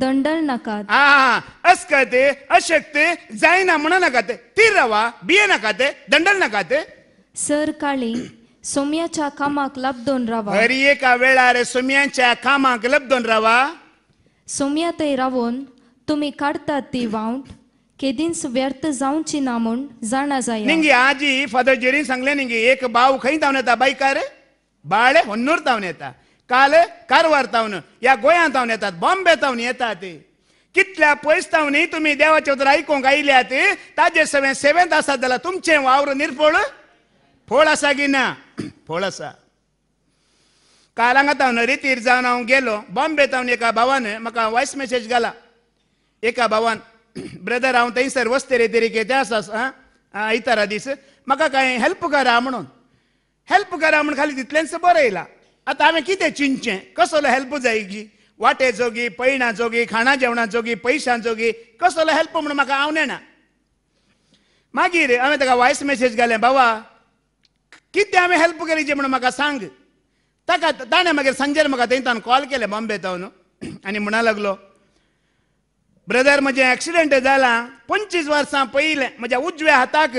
दंडल नकात हा अस्क ते अशक्त जायना म्हणा नका ते तीर रावा बिये नाका ते दंडल नाका ते सर काळे सोम्याच्या कामाक लाभदोन रावा हर एका वेळार सोम्याच्या कामाक लबदोन रावा सोम्या थंय रावून तुम्ही काढतात ती वावंट केदिन्स व्यर्थ जावची ना म्हूण जाणा जाय आजी फादर जेरी सांगले एक एक ನಿಂಗೆ ಏಕ येता बाई कार बाळ होन्नूर ಹೊನ್ನೂರ್ येता काल कारवार तावन या गोंयांत धावन येतात बॉम्बे तावन येतात ते कितल्या पयस तावनी तुम्ही देवाचे उतर आयकोंक आयल्यात ताजे सगळें सेवेंत आसात जाल्यार तुमचे वावर निरपळ गिना ಪೋಳಸ कालंगा तावन रितीर जावन हांव गेलो बॉम्बे तावन एका भावान म्हाका वॉयस मेसेज घाला एका भावान ब्रदर हांव थंयसर रे तरी आसा आं आयतारा दीस म्हाका कांय हेल्प करा म्हणून हेल्प करा म्हूण खाली तितलेंच बरं येयलां आतां हांवें कितें चिंतचें कसलो हेल्प जाय की वाटे जोगी पैणा जोगी खाणा जेवणा जोगी पयशां जोगी कसलो हेल्प म्हणून म्हाका हांव नेणा मागीर हांवें ताका वॉयस मेसेज घालें बाबा कितें हांवें हेल्प जी म्हणून म्हाका सांग ताका ताणें मागीर संजय म्हाका थंय थंयच्यान कॉल केले बॉम्बे तावन आनी म्हणा लागलो ब्रदर म्हजें एक्सिडेंट जाला पंचवीस वर्सां पयलें म्हज्या उजव्या हाताक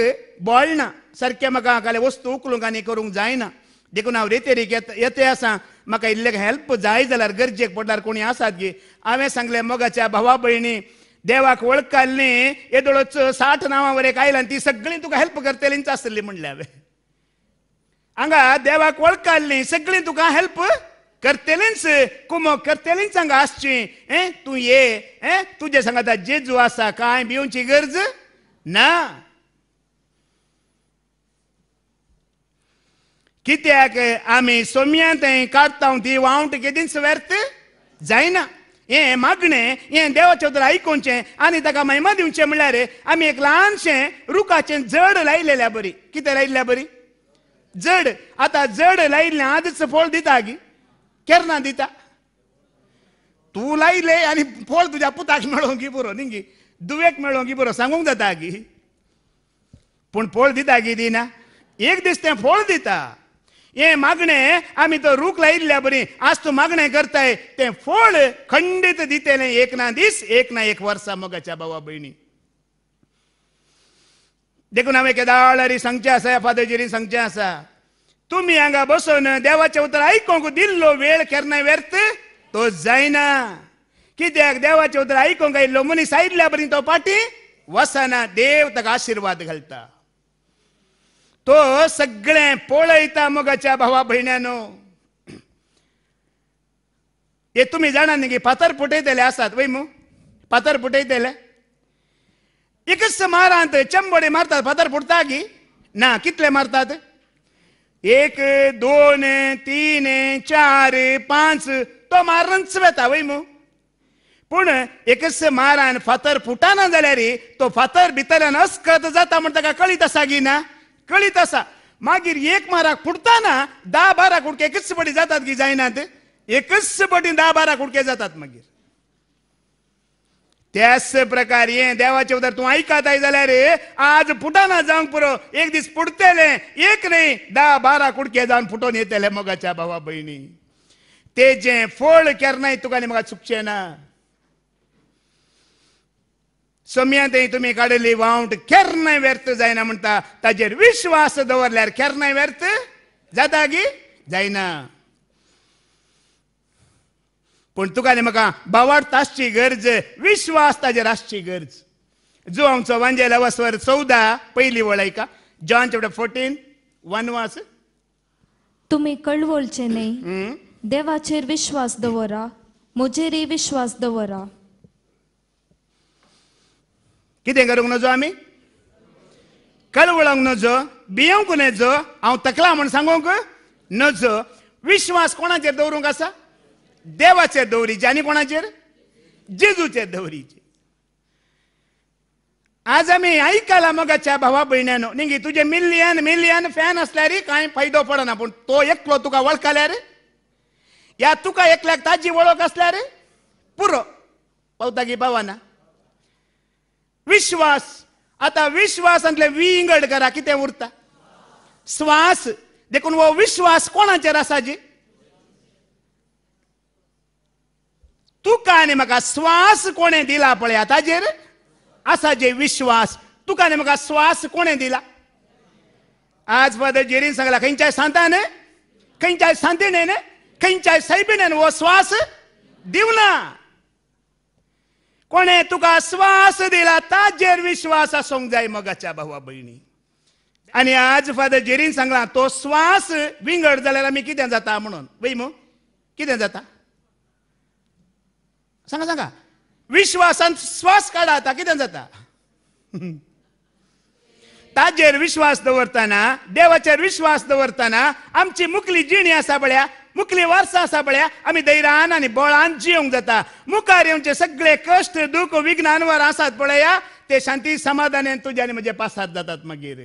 ना सारकें म्हाका काले वस्तू उखलूंक आनी करूंक जायना देखून हांव रेक येत येते आसा म्हाका इल्लें हेल्प जाय जाल्यार गरजेक पडल्यार कोणी आसात गे हांवें सांगलें मोगाच्या भावा भयणी देवाक वळखाल्ली न्ही येदोळच साठ नांवां वरेक आनी ती सगळीं तुका हेल्प करतलींच आसली म्हणलें हांवें हांगा देवाक वळखाल्ली सगळी तुका हेल्प करतलेच कुमो करतलेंच हांगा आसची ए तूं ये ए तुजे सांगा जेजू आसा कांय भिवची गरज ना कित्याक आमी सोम्या ते काडटा ती वावंट केदीच व्यर्थ जायना हे मागणें हे देवाचे उतर ऐकूनचे आनी ताका महिमा दिवचें म्हणल्यार आमी एक ल्हानशें रुखाचें जड लायलेल्या बरी कितें लायिल्ल्या बरी जड आता जड लाईले आधीच फोळ दिता की केरना दिता तू लाईले आणि फोळ तुझ्या पुताक की बरो निंगी दुवेक की बरो सांगूंक जाता की पण फोळ दिता की दिना एक दीस ते फोळ दिता हे मागणे आम्ही तो रूख लायिल्ल्या बरी आज तू मागणे करताय ते फोळ खंडीत दितेलें एक ना दीस एक ना एक वर्षा मोगाच्या भावा भयणी देखून हांवें केदाळारी सांगचे आसा फादोजेरी सांगचे आसा तुम्ही हांगा बसून देवाचें उतर आयकूंक दिल्लो वेळ केन्ना व्यर्थ तो जायना कित्याक देवाचें उतर आयकूंक आयिल्लो मनीस आयिल्ल्या तो पाठी वसना देव ताका आशिर्वाद घालता तो सगळे पळयता मोगाच्या भावा भयण्यानो हे तुम्ही जाणा न्ही की फातर फुटयतले आसात वय मू फातर फुटयतले ಏಕಸ್ಸ ಮಾರ ಅಂತ मारतात फातर ಪದರ್ की ना ಕಿತ್ಲೆ मारतात एक दोन तीन चार पाच तो मार वेता वै पण पूण एकच मारान फातर फुटाना जाल्यार तो फातर भितरल्यान अस्कत जाता म्हण ताका कळीत आसा गी ना कळीत आसा मागीर एक माराक फुटताना दहा बारा कुडके एकच बडी जातात की जायनात एकच पटी दहा बारा कुडके जातात मागीर त्याच प्रकार प्रकारे देवाचे उदर तू ऐकत आहे जाल्यार रे आज फुटाना जावंक पुरो एक दीस पुटतेले एक नाही दहा बारा कुडके जाऊन फुटोन येतले मोगाच्या भावा बहिणी ते जे फोड केरनाय तुका न्ही म्हाका चुकचे ना ते तुम्ही काढली वावंट केरना व्यर्थ जायना म्हणता ताजेर विश्वास दवरल्यार केरना व्यर्थ जाता की जायना पूण तुकाले म्हाका बावाट तासची गरज विश्वास ताजेर आसची गरज जो आमचो वांजेला वसवर चौदा पहिली ऐका जॉन चॅप्टर फोर्टीन वन वास तुम्ही कळवळचे न्ही देवाचेर विश्वास दवरा म्हजेरय विश्वास दवरा कितें करूंक नजो आमी कळवळोंक नजो भियोंक नजो हांव तकला म्हूण सांगूंक नजो विश्वास कोणाचेर दवरूंक आसा देवाचे दौरीचे आणि कोणाचेर जेजूचे दौरीचे आज आम्ही ऐकायला मगाच्या भावा बहिण्यानो निघे तुझे मिलियन मिलियन फॅन रे काय फायदो पडना पण तो एकलो तुका रे या तुका एकल्याक ताजी वळख रे पुरो पावता की भावाना विश्वास आता विश्वासांतले विंगड करा कितें उरता श्वास देखून वो विश्वास कोणाचेर आसा जी तुका म्हाका श्वास कोणे दिला पळया ताजेर असा जे विश्वास तुका म्हाका श्वास कोणे दिला आज फादर जेरीन सांगला खंयच्याय सांतान खंयच्याय सांतिणेन खंयच्याय सैबिणेन हो श्वास दिवना कोणे तुका श्वास दिला ताजेर विश्वास आसूंक जाय मगाच्या भावा बहिणी आणि आज फादर जेरीन सांगला तो स्वास विंगड जाल्यार आमी कितें जाता म्हणून वैम किती जाता सांगा सांगा विश्वासान स्वास काढा आता कितें जाता ताजेर विश्वास दवरताना देवाचेर विश्वास दवरताना आमची मुकली जिणी आसा पळया मुकली वर्सां आसा पळया आमी दैरान आनी बळान जिवंक जाता मुखार येवचे सगळे कश्ट दूख विघ्नान वर आसात पळया ते शांती समाधानान तुज्यानी म्हजे पासात जातात मागीर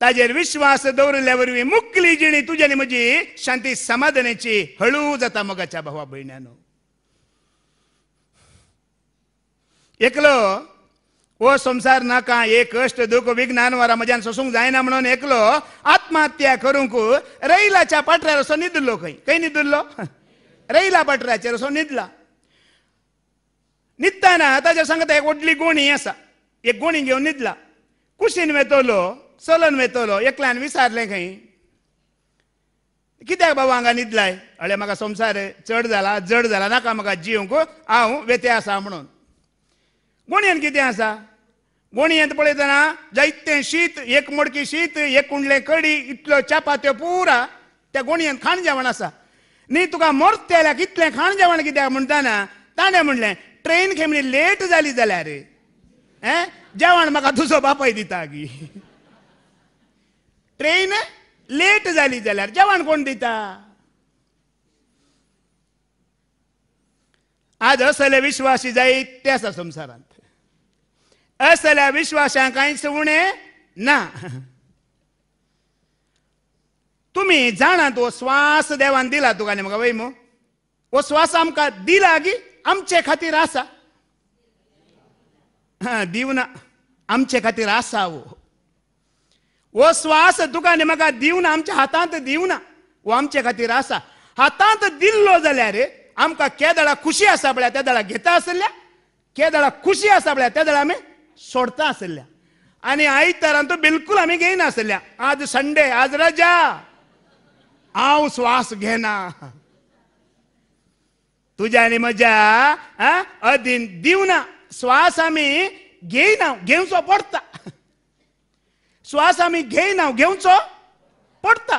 ताजेर विश्वास दवरल्या वरवीं मुकली जिणी तुज्यानी म्हजी शांती समाधानाची हळू जाता मोगाच्या भावा भयण्यानो एकलो ओ संसार नाका हे कष्ट दुख विज्ञान वरा म्हज्यान सोसूंक जायना म्हणून एकलो आत्महत्या करूंक रैलाच्या पाटऱ्यार असो न्हिदलो खंय खंय न्हिदुल्लो रैला पाटऱ्याचेर असो न्हिदला न्हिदताना ताच्या सांगता एक व्हडली गोणी आसा एक गोणी घेवन न्हिदला कुशीन वेतोलो चलन वेतोलो एकल्यान विसारलें खंय कित्याक बाबा हांगा न्हिदलाय अळे म्हाका संसार चड जाला जड जाला नाका म्हाका जिवंक हांव वेते आसा म्हणून गोणयेन कितें आसा गोणयेंत पळयतना जायतें शीत एक मडकी शीत एक कुंडले कडी इतल्यो चापा त्यो पुरा त्या गोणयेंत खाण जेवण आसा न्ही तुका मरत आयल्या कितलें खाण जेवण कित्याक म्हणटाना ताणें म्हणलें ट्रेन खेमणी लेट जाली जाल्यार हे जेवण म्हाका दुसो बापाय दिता गी ट्रेन लेट जाली जाल्यार जेवण कोण दिता आज असले विश्वासी ते आसा संवसारांत असल्या ಅಸಲ उणे ना तुम्ही जाणात तो स्वास देवान दिला तुका म्हाका वैमो हो स्वास आमकां दिला की आमचे खातीर आसा दिवना आमचे खातीर आसा वो हो स्वास तुका न्ही म्हाका दिवना आमच्या हातांत दिवना हो आमचे खातीर आसा हातांत दिल्लो जाल्यार आमकां केदळा खुशी आसा पळय त्या दळा घेता आसल्या केदळा खुशी आसा पळय त्या दळा आमी सोडता आसल्या आणि आई तारान तो बिलकुल आमी घेयनासल्या आज संडे आज रजा हांव स्वास घेना तुझ्या आणि मजा अधीन दिवना स्वास आमी घेयना घेवचो पडता स्वास आमी घेयना घेवचो पडता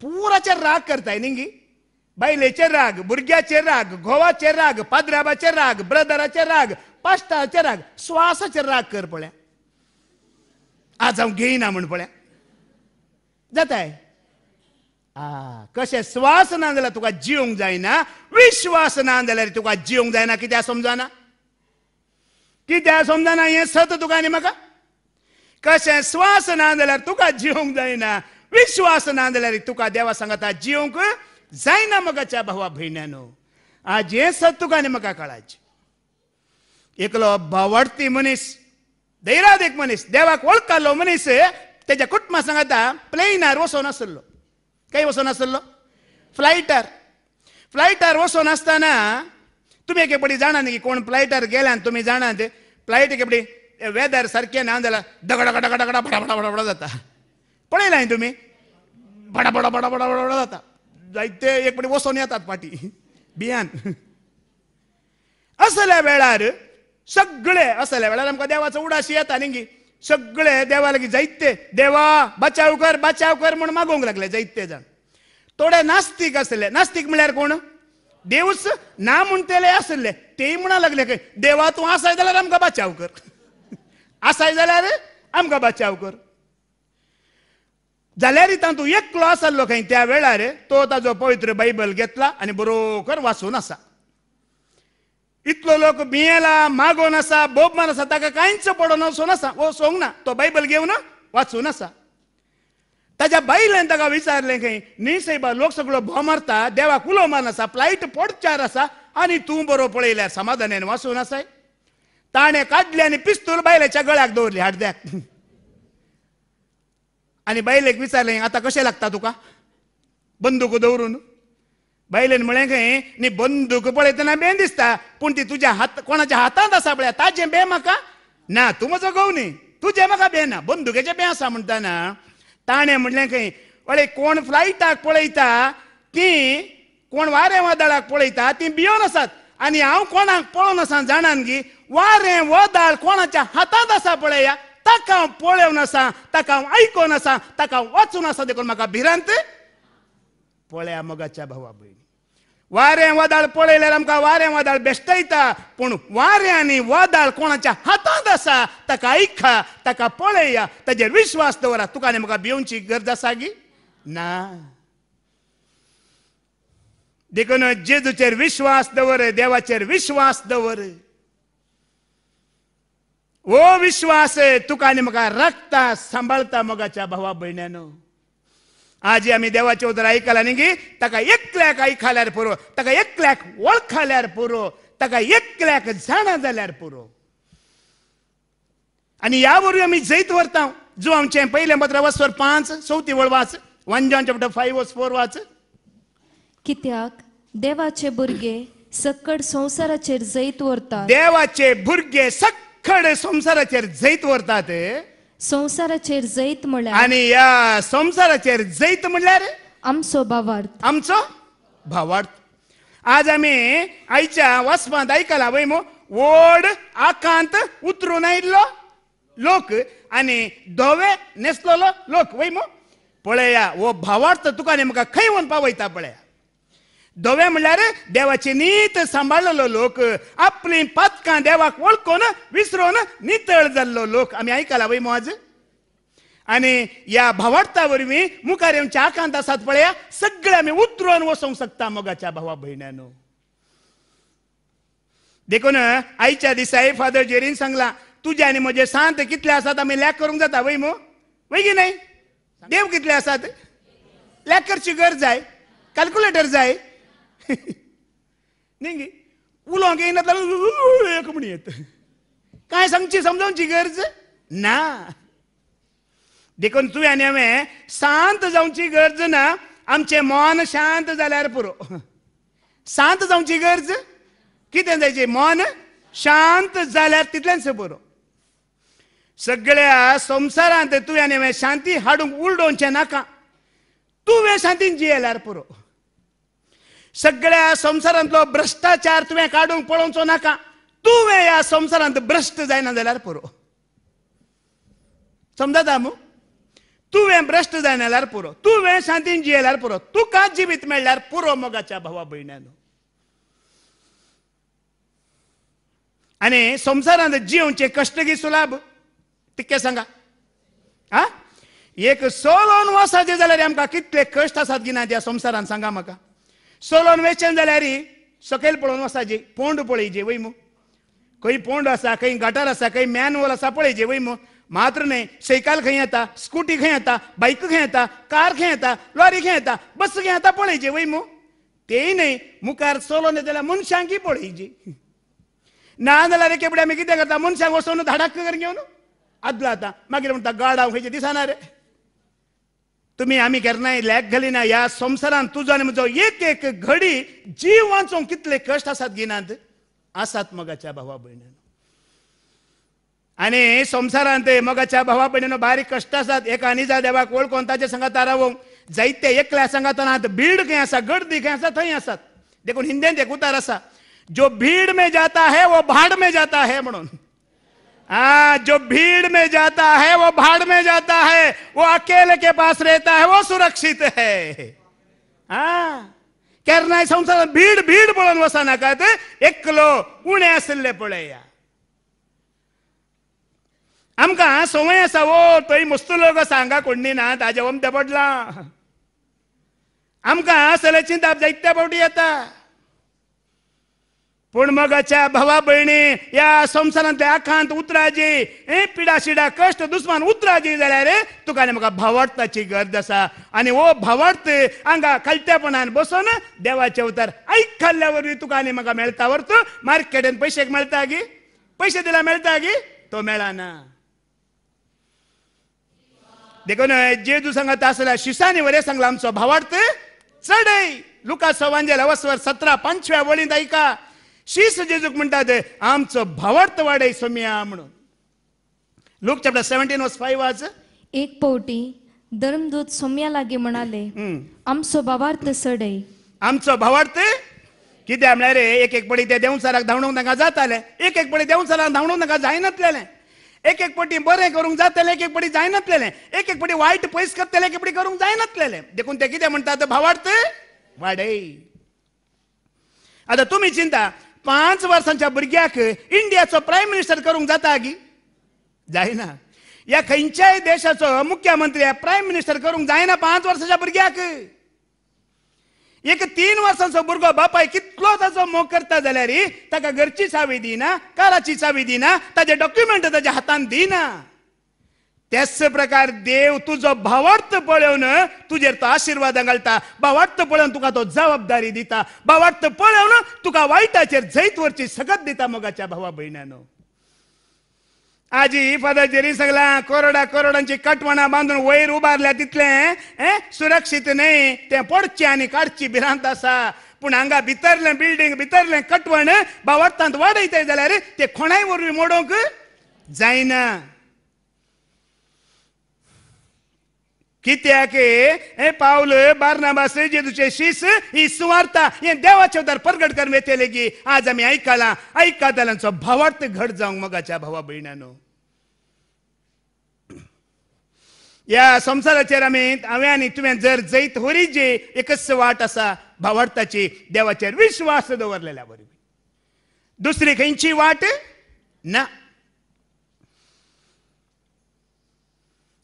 पुराचेर राग करताय निंगी बायलेचेर राग भुरग्याचेर राग घोवाचेर राग पाद्राबाचे राग ब्रदराचे राग पाश्टाचे राग श्वासाचे राग कर पळ्या आज हांव घेयना म्हण पळ्या जाताय आ कशें श्वास ना जाल्यार तुका जिवंक जायना विश्वास ना जाल्यार तुका जिवंक जायना कित्याक समजना कित्याक समजना हें सत तुका आनी म्हाका कशें स्वास ना जाल्यार तुका जिवंक जायना विश्वास ना जाल्यार तुका देवा सांगता जिवंक जायना म्हाका च्या भावा भयण्यानो आज हे सत तुका आनी म्हाका कळाचें एकलो भावार्थी मनीस दैराद एक मनीस देवाक वळखलो मनीस त्याच्या कुटुंबा सांगता प्लेनार वसो आसलो काय वसो आसलो फ्लायटार फ्लायटार वसो आसतना तुम्ही एके पडी जाणा की कोण फ्लायटार गेल्यान तुमी जाणा ते फ्लायट एके वेदर सारखे ना जाल्यार दगडा गडा गडा गडा फडा फडा जाता पळयला तुम्ही फडा फडा फडा फडा जाता जायते एक पटी वसोन येतात पाटी बियान असल्या वेळार सगळे असल्या वेळेला आमकां देवाचो उडाशी येता न्ही सगळे देवा लागीं जायते देवा बचाव कर बचाव कर म्हूण मागोवंक लागले जायते जाण थोडे नास्तिक असले नास्तिक म्हळ्यार कोण देऊस ना म्हणतेले असले ते म्हणा लागले काय देवा तू आसाय जाल्यार आमकां बचाव कर आसाय [LAUGHS] जाल्यार आमकां बचाव कर जाल्यार तातूंत एकलो आसलो खंय त्या वेळार तो ताजो पवित्र बायबल घेतला आनी बरोबर वाचून आसा इतलो लोक भियेला मागो नसा बोब असा ताका कांयच पडो नसो नसा ओ सोंग ना तो बायबल घेवन वाचू नसा ताज्या बायलेन ताका विचारलें खंय न्ही सैबा लोक सगळो मरता देवाक उलो आसा फ्लायट चार आसा आनी तूं बरो पळयल्यार समाधानान वाचू नासाय ताणें काडलें आनी पिस्तूल बायलेच्या गळ्याक दवरली हाडद्याक [LAUGHS] आनी बायलेक विचारलें आतां कशें लागता तुका बंदूक दवरून बैलेन म्हळें खंय नी बंदूक पळयतना बेन दिसता पूण ती तुज्या हात कोणाच्या हातांत आसा पळय ताजे बे म्हाका ना तूं म्हजो न्ही तुजे म्हाका बे ना बंदुकेचे बे आसा म्हणटाना ताणें म्हणलें खंय अळे कोण फ्लायटाक पळयता ती कोण वारें वादळाक पळयता ती बियोन आसात आनी हांव कोणाक पळोवन आसा जाणान गी वारें वदाळ कोणाच्या हातांत आसा पळया ताका हांव पळोवन आसा ताका हांव आयकून आसा ताका हांव वाचून आसा देखून म्हाका भिरांत पळया मोगाच्या भावा भयण वारें वादळ पळयल्यार आमकां वारें वादाळ बेश्टायता पूण वारें आनी कोणाच्या हातांत आसा ताका आयखा ताका पळया ताजेर विश्वास दवरा तुका आनी म्हाका भिवची गरज आसा गी ना देखून जेजूचेर विश्वास दवर देवाचेर विश्वास दवर ओ विश्वास तुका आनी म्हाका राखता सांबाळता मोगाच्या भावा भयण्यानो आजी आम्ही देवाचे उदर ऐकायला निघी ताका एकल्याक ऐकाल्यार पुरो तका ताका एकल्याक वळखाल्यार पुरो तका ताका लाख जाणा जाल्यार पुरो आणि ह्या आम्ही आमी जैत व्हरता जो आमचे पहिल्या मात्र वस्वर पांच चौथी वळ वाच one John chapter five verse four वाच कित्याक देवाचे भुरगे सकड संसाराचे जैत वरतात देवाचे भुरगे सकड संसाराचे जैत व्हरतात संवसाराचेर जैत म्हणल्यार आणि या संवसाराचेर जैत म्हणल्यार आमचो भावार्थ आमचो भावार्थ आज आम्ही आईच्या वस्पांत ऐकला वय मो व्हड आकांत उतरून आयिल्लो लोक आणि धवे न्हेसलेलो लोक वय मो पळया हो भावार्थ तुका आनी म्हाका खंय पावयता पळया दोवे म्हणल्यार देवाची नीत सांबाळलेलो लोक आपली पातकां देवाक ओळखून विसरून नितळ जाल्लो लोक आमी आयकला वय आज आणि या भावार्था वरवीं मुखार आमच्या आकांत आसात पळया सगळे आमी उतरून वचूंक शकता मोगाच्या भावा भयणांनो देखून आईच्या दिसाई फादर जेरीन सांगला तुझे आनी म्हजे सांत कितले आसात आमी लॅक करूंक जाता वय मो नाही देव कितले आसात लॅकरची गरज जाय कॅल्क्युलेटर जाय [LAUGHS] नाही एक येणारी येत काय सांगची समजावची गरज ना देखून तुवें आनी शांत जावची गरज ना आमचें मन शांत जाल्यार पुरो शांत जावची गरज कितें जायचें मन शांत जाल्यार तितलेंच बरो सगळ्या संवसारांत तुवें आनी हांवें शांती हाडूंक उलडोवचें नाका वे शांतीन जियेल्यार पुरो सगळ्या संसारांतलो भ्रष्टाचार तुवें काडूंक पळोवचो नाका तुवें ह्या संवसारांत भ्रश्ट जायना जाल्यार पुरो समजता मू तुवें भ्रश्ट जायना जाल्यार पुरो तुवें शांतीन जियेल्यार पुरो तुका जिवीत मेळ्ळ्यार पुरो मोगाच्या भावा भयण्यान आनी संवसारांत जिवचे गी सुलाभ तितके सांगा आ एक सोलोन वसाचें जाल्यार आमकां कितले कश्ट आसात की ना त्या संवसारांत सांगा म्हाका सोलोन वेचन जाल्यार सकयल पळोवन वसाची पोंड पळयचे वय मू खंय पोंड आसा खंय गटार आसा खंय मॅनवल आसा पळयचे वय मू मात्र न्हय सायकल खंय येता स्कुटी खंय येता बायक खंय येता कार खंय येता लॉरी खंय येता बस खंय येता पळयचे वय मू तेय न्हय मुखार चलोन येता मनशांकी पळयची ना जाल्यार बडी आमी कितें करता मनशांक वचोन धाडाक घेवन आदलो जाता मागीर म्हणटा गाड हांव खंयचे दिसाना रे तुमी आमी केन्नाय लॅक ना या संसारात तुजो आणि म्हजो एक एक घडी जीव वाचो कितले कष्ट आसात घेणार आसात मगाच्या भावा भयणीन आणि संसारात ते मगाच्या भावा भयणीनो बारीक कष्ट आसात एका निजा देवाक ओळखून ताचे संगात राहू जायते एकल्या सांगाताना भीड भीड खे आसा गर्दी खे असा थंय आसात देखून हिंदींत एक उतार आसा जो भीड मे जाता है वो भाड मे जाता है म्हणून आ, जो भीड़ में जाता है वो भाड़ में जाता है वो अकेले के पास रहता है वो सुरक्षित है करना है संसार भीड भीड पळोवन वसा एकलो काते, आशिल्ले या आमकां संवय आसा वो थंय मस्तो लोक सांगा कोणी ना ताजे वमते पडला आमकां सले चिंताप जैत्या फावटी येता मगाच्या भावा भयणी या संवसारांतले आखांत उतराजी हे पिडा शिडा कष्ट दुस्मान उतराजी जाल्यार तुका आनी म्हाका भावार्थाची गरज आसा आनी हो भावार्थ हांगा कलत्यापणान बसून देवाचे उतार आयक खाल्ल्या वरवीं तुका आनी म्हाका मेळटा वर्त मार्केटान मार्केटीन मेळटा गी पैसे दिला मेळटा गी तो मेळना देखून जेजू सांगत आसल्या शिसानी वरे सांगला आमचो भावार्थ चडय लुका सवांजेल अवस्वर सतरा पांचव्या वळींत आयका शीस जेजूक म्हणटात आमचो भावार्थ वाडय सोम्या म्हणून लोक चॅप्टर सेव्हन्टीन वॉज फाईव्ह आज एक पवटी धर्मदूत सोम्या लागी म्हणाले आमचो भावार्थ सडय आमचो भावार्थ कित्या रे एक एक पडी ते देंवचाराक धांवणूक नाका जाताले एक एक पडी देंवचाराक धांवणूक नाका जायनासलेलें एक एक पटी बरें करूंक जातले एक एक पटी जायनासलेलें एक एक पटी वायट पयस करतले एक एक पटी करूंक जायनासलेलें देखून ते कितें म्हणटात भावार्थ वाडय आतां तुमी चिंता पांच वर्सांच्या भुरग्याक इंडियाचो प्रायम मिनिस्टर करूंक जाता की जायना या खंयच्याय देशाचो मुख्यमंत्री प्रायम मिनिस्टर करूंक जायना पांच वर्सांच्या भुरग्याक एक तीन वर्सांचो भुरगो बापाय कितलो ताचो मोग करता जाल्यार ताका घरची सावी दिना काराची सावी दिना ताजे डॉक्युमेंट ताच्या हातान दिना त्याच प्रकार देव तुझो भावार्थ पळवन तुजेर तो आशिर्वाद घालता भावार्थ पळोवन तुका तो जबाबदारी दिता भावार्थ पळोवन तुका वायटाचेर जैत वरची सगत दिता मोगाच्या भावा भयणानो आजी पदाचेरी सगळ्या करोडा करोडांची कटवणां बांदून वयर उबारल्या तितले सुरक्षित न्हय ते पडचे आनी काडची भिरांत आसा पूण हांगा भितरले बिल्डींग भितरले कटवण भावार्थांत वाडयताय जाल्यार ते कोणाय वरवी मोडोंक जायना हे पावल Paulo, Barnabas, Jesus ही सुवार्ता हे देवाच्या उदार परगड कर मेतेले की आज आम्ही ऐकाला ऐका दलांचा भावार्थ घड जाऊ मगाच्या भावा बहिणानो या संसाराचेर आम्ही हांवें आनी तुवें जर जैत होरी जे एकच वाट असा भावार्थाची देवाचेर विश्वास दवरलेल्या बरोबर दुसरी खंयची वाट ना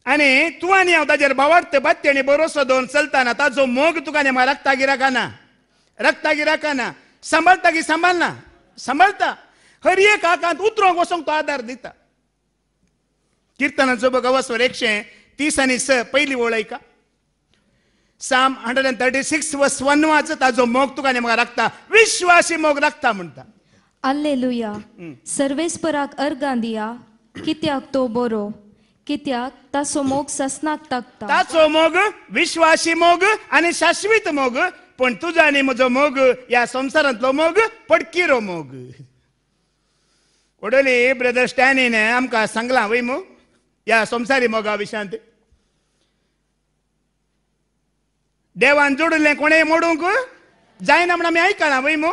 आनी आणि हांव ताजेर बावाडत बात तेणी बरोसो दोन चलताना ताजो मोग तुका नेमा रक्ता गिराकाना रक्ता गिराकाना सांबाळटा की सांबाळना सांबाळता हर एक आकांत उतरोंक वसोंक तो आदार दिता किर्तनाचो बघा स्वर एकशे तीस आनी स ओळ वळयका Psalm hundred and thirty six व स्वनवाच ताजो मोग तुका नेमका रक्ता विश्वासी मोग राखता म्हणटा आल्लेलुया सर्वेस्पराक अर्गां दिया कित्याक तो बरो कित्याक ताचो मोग ससनाक ताकता ताचो मोग विश्वासी मोग आणि शाश्वत मोग पण तुझा आणि म्हजो मोग या संसारातलो मोग पडकिरो मोग उडली ब्रदर स्टॅनीने आमका सांगला वै मो या संसारी मोगा विशांत देवान जोडले कोणे मोडूंक जायना म्हण आमी आयकलां वै मो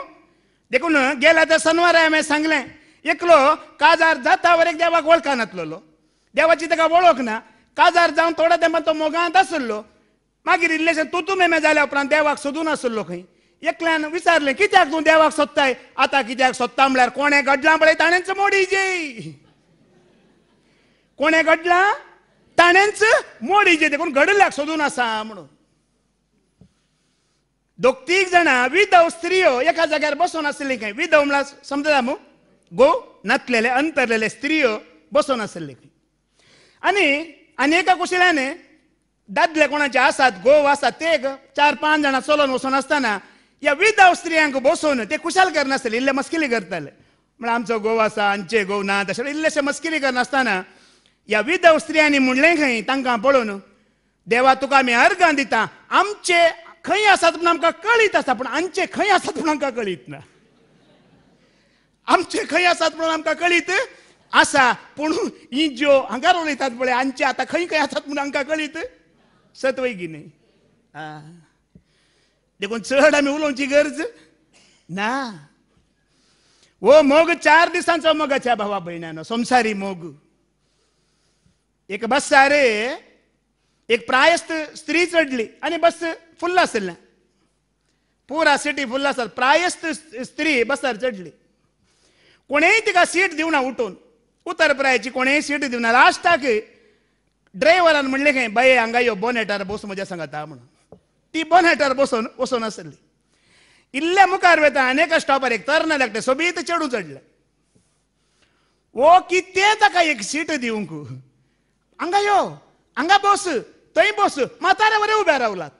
देखून गेला तर सनवारा सांगले सांगलें एकलो काजार जाता एक देवाक वळखानातलो देवाची ताका वळख ना काजार जावन थोड्या तेंपान तो मोगांत आसलो मागीर इल्लेशें तुतू मेमे जाल्या उपरांत देवाक सोदून आसलो खंय एकल्यान विचारलें कित्याक तूं देवाक सोदताय आतां कित्याक सोदता म्हळ्यार कोणें घडलां पळय ताणेंच मोडी जे कोणे घडलां ताणेंच मोडी जे देखून घडल्याक सोदून आसा म्हणून दोग तीग जाणां विधव स्त्रियो एका जाग्यार बसून आसली खंय विधव म्हळ्यार समजता मू गो नातलेले अंतरलेले स्त्रियो बसून आसले खंय आनी आनी एका दादले कोणाचे आसात गोव आसात ते चार पाच जाणां चलून वसून असताना या विदाव स्त्रियांक बसोवन ते कुशाल करनासले इल्ले मस्किरी करताले म्हणजे आमचो गोव आसा आमचे गोव ना तशें इल्लेशे मस्किरी करनासतना या विधव स्त्रियांनी म्हणलें खंय तांकां पळोवन देवा तुका आमी अर्घां दिता आमचे खंय आसात म्हणून आमकां कळीत आसा पूण आमचे खंय आसात म्हणून आमकां कळीत ना आमचे खंय आसात म्हणून आमकां कळीत आसा पण ही जो हांगार उलयतात पळय आमचे आता खंय खंय असतात म्हणून हांकां कळीत सत्वय की न्ही देखून चड आमी उलोवची गरज ना वो मोग चार दिसांचो मोगाच्या भावा भयणानो संसारी मोग एक बस रे एक प्रायस्त स्त्री चढली आणि बस फुल्ल आसली पुरा सिटी फुल्ल आसात प्रायस्त स्त्री बसार चढली कोणीही तिका सीट ना उठून ಉತ್ತರ प्रायची सीट ಸೀಟ್ ದಿವನ ಲಾಸ್ಟ್ ಹಾಕಿ ಡ್ರೈವರ್ ಅನ್ म्हणले बाये हांगा यो बोनेटार बस म्हज्या सांगता म्हणून ती बोनेटार बसून बसून आसली इल्ले मुखार वेता अनेक स्टॉपार एक तरण लागले सोबीत चेडू चडले वो कितें ताका एक सीट दिवंक हांगा यो हांगा बस थंय बस म्हाताऱ्यावर उभ्या रावलात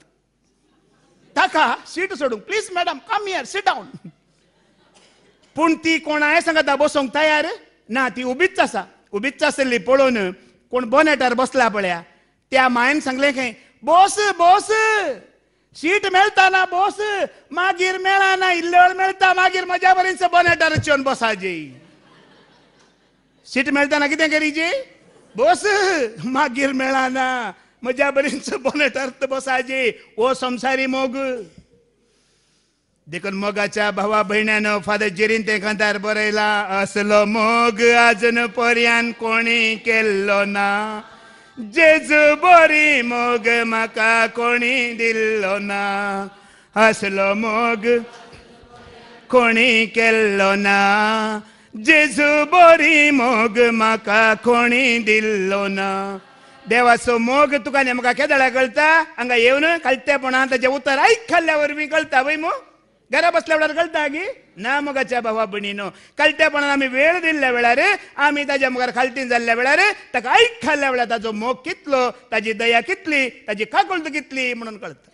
ताका सीट सोडूंक please madam come here sit down पूण ती कोणाय सांगता बसोंक तयार ना ती उबीच आसा उबीच आसली पळोवन कोण बोनेटार बसला पळया त्या मायेन सांगले खंय बोस बोस सीट मेळता ना बोस मागीर मेळा ना इल्ले वेळ मेळटा मागीर म्हज्या बरी बोनेटार चेवन बसाजे सीट मेळताना ना कितें करीजे बोस मागीर मेळा ना म्हज्या बरी बोनेटार बसाजे ओ संसारी मोग देखून मोगाच्या भावा बहिण्यान फादर जेरीन ते कांतार बरयला असलो मोग अजून पर्यान कोणी केल्लो ना जेजू बरी मोग माका कोणी दिल्लो ना असलो मोग कोणी केल्लो ना जेजू बरी मोग माका कोणी दिल्लो ना देवाचो मोग तुका नेमका केदळा कळता हांगा येवन कळतेपणा ताजें उतर आयक खाल्ल्या वरवीं कळता वय मोग घरा बसल्यावर कळटा की ना मोगाच्या भावा भणीनो कळट्यापणान आमी वेळ दिल्ल्या वेळार आमी ताज्या मुखार खालतीन जाल्ल्या वेळार ताका आयक खाल्ल्या वेळार ताजो मोग कितलो ताजी दया कितली ताजी काकोळत कितली म्हणून कळटा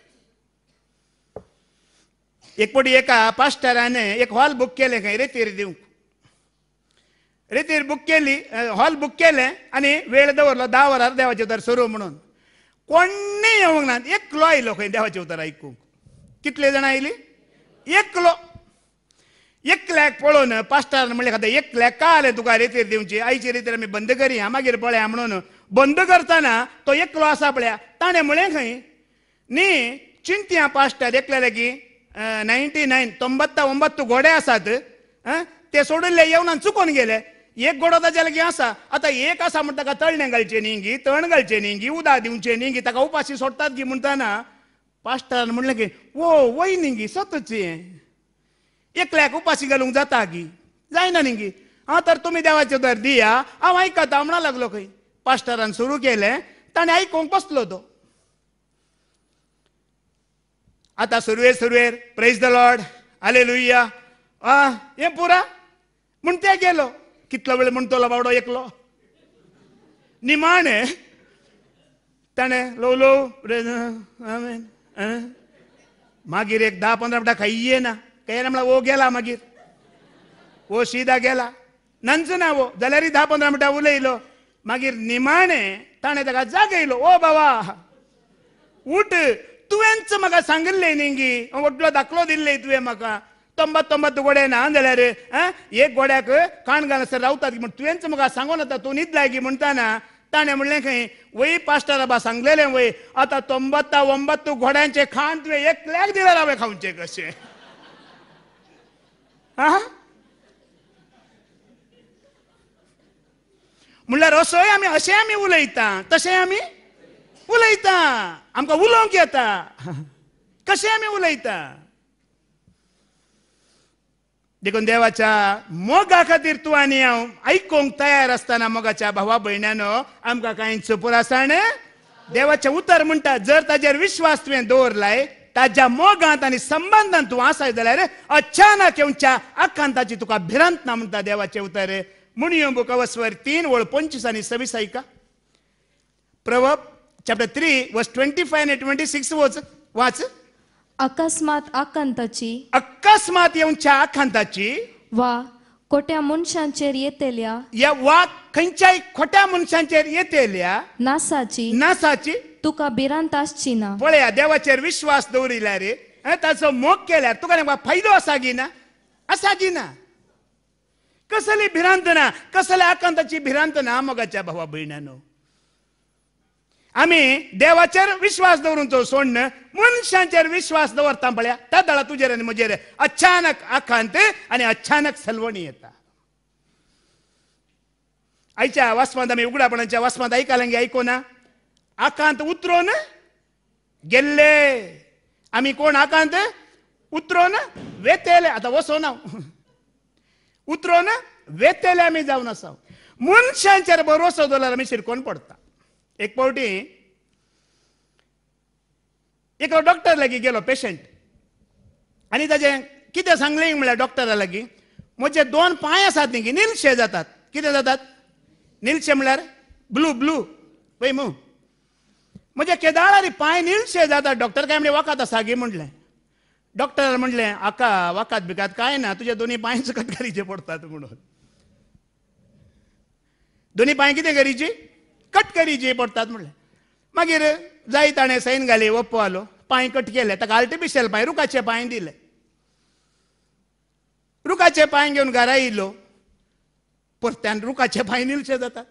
एक फावटी एका पास्टरान एक हॉल बूक केले खंय रेतीर दिवंक रेतीर बूक केली हॉल बूक केलें आनी वेळ दवरलो धा वरार देवाचे उतार सुरू म्हणून कोणी येवंक ना एकलो आयलो खंय देवाचे उतर आयकूंक कितले जाणां आयलीं एक किलो एक एकल्याक पळोवन पास्टार म्हणलें खाता एकल्याक का आले तुका रेतेर दिवची आईचे रेतेर आमी बंद करी हा मागीर पळया म्हणून बंद करताना तो एक किलो आसा पळया ताणें म्हळें खंय न्ही चिंत्या पास्टार एकल्या लेगी नायन्टी नायन तोंबत्ता ओंबत्त घोडे आसात ते सोडिल्ले येवनान चुकोन गेले एक गोडो ताच्या लागीं आसा आतां एक आसा म्हण ताका तळणें घालचें न्ही गी तण घालचें न्ही गी उदा दिवचें न्ही गी ताका उपाशी सोडटात गी म्हणटाना पास्टरान म्हणलें की ओ वय निंगी गी एकल्याक उपाशी घालूंक जाता गी जायना निंगी हा हां तर तुम्ही देवाचे दर दिया हांव आयकता म्हणा लागलो खंय पास्टरान सुरू केलें ताणें आयकूंक बसलो तो आता सुरवेर सुरवेर praise the Lord hallelujah आ हे पुरा म्हूण ते गेलो कितलो वेळ म्हणतो बावडो एकलो निमाणे ताणें लो लो प्रेज मागीर एक दहा पंधरा फटा खाई ना काही म्हणा ओ गेला मागीर ओ सीदा गेला नंच ना वो जाल्यार धा पंदरा मिनटां उलयलो मागीर निमाणे ताणें ताका येयलो ओ बाबा उठ तुवेंच म्हाका सांगिल्लें न्ही गी व्हडलो दाखलो दिल्ले तुवें म्हाका तोंबत तोंबत गोडे ना जाल्यार एक गोड्याक काण घाल रावतात म्हण तुवेंच म्हाका सांगून येता तूं न्हिद की म्हणटाना खंय वय ಒಯ್ ಪಾಸ್ಟರ್ ಬಾ ಸಂಗ್ಲೇಲೆ आतां तोंबत्ता ತೊಂಬತ್ತ ಒಂಬತ್ತು घोड्यांचे खान तुवें एकल्याक दिले रावे खावचे कसे म्हणल्यार असोय आमी अशें आमी उलयता तशें आमी उलयता आमकां उलोवंक येता कशें आमी उलयता देखून देवाच्या मोगा खातीर तूं आनी हांव आयकूंक तयार आसतना मोगाच्या भावा भयण्यानो आमकां कांय चुपूर आसण देवाचें उतर म्हणटा जर ताजेर विश्वास तुवें दवरलाय ताच्या मोगांत आनी संबंदान तूं आसाय जाल्यार अचानक येवच्या आकांताची तुका भिरांत ना म्हणटा देवाचें उतर म्हणयो बुक वस्वर तीन वळ पंचवीस आनी सव्वीस आयका Proverbs chapter three verse twenty five आनी ट्वेंटी सिक्स वच वाच अकस्मात आकांताची अकस्मात येवच्या आकांताची वा खोट्या मनशांचेर येतेल्या या वा खंयच्याय खोट्या मनशांचेर येतेल्या नासाची नासाची तुका भिरांत आसची ना पळया देवाचेर विश्वास दवरिल्या रे ताचो मोग केल्यार तुका नेमका फायदो आसा गी ना आसा गी ना कसली भिरांत ना कसल्या आकांताची भिरांत ना मोगाच्या भावा भयणांनो आम्ही देवाचेर विश्वास तो सोडणं मनशांचेर विश्वास दवरता पळया त्या दळा तुजेर आनी म्हजेर अचानक आखांत आणि अचानक सलवणी येता आयच्या वासमांत आमी उघडापणाच्या वासमांत आयकालें गे ना आकांत उतरोन गेल्ले आम्ही कोण आकांत उतरोन वेतेले आता वसोन हांव उतरोन वेतेले आमी जाऊन असा मनशांचेर भरोसो दवरल्यार आमी शिरकोन पडटा एक पावटी एक डॉक्टर लागी गेलो पेशंट आणि ताजे किती सांगले म्हळ्यार डॉक्टरा लागी म्हणजे दोन पांय आसात न्ही निलशे जातात किती जातात निलशे म्हळ्यार ब्लू ब्लू पै मू म्हजे पाय पांय निलशे जातात डॉक्टर काय म्हणजे वखद असा गे म्हणले डॉक्टर म्हणले आका वाकात बिकात काय ना तुझ्या दोन्ही पांयच कट करीचे पडतात म्हणून दोन्ही पांय कितें करीची कट करी जे पडतात म्हणले मागीर जाय ताणें सैन घाली ओप्पो आलो पांय कट केले ताका आर्टिफिशियल पांय रुखाचे पांय दिले रुखाचे पांय घेवन घरा येयलो परत्यान रुखाचे पांय निलशे जाता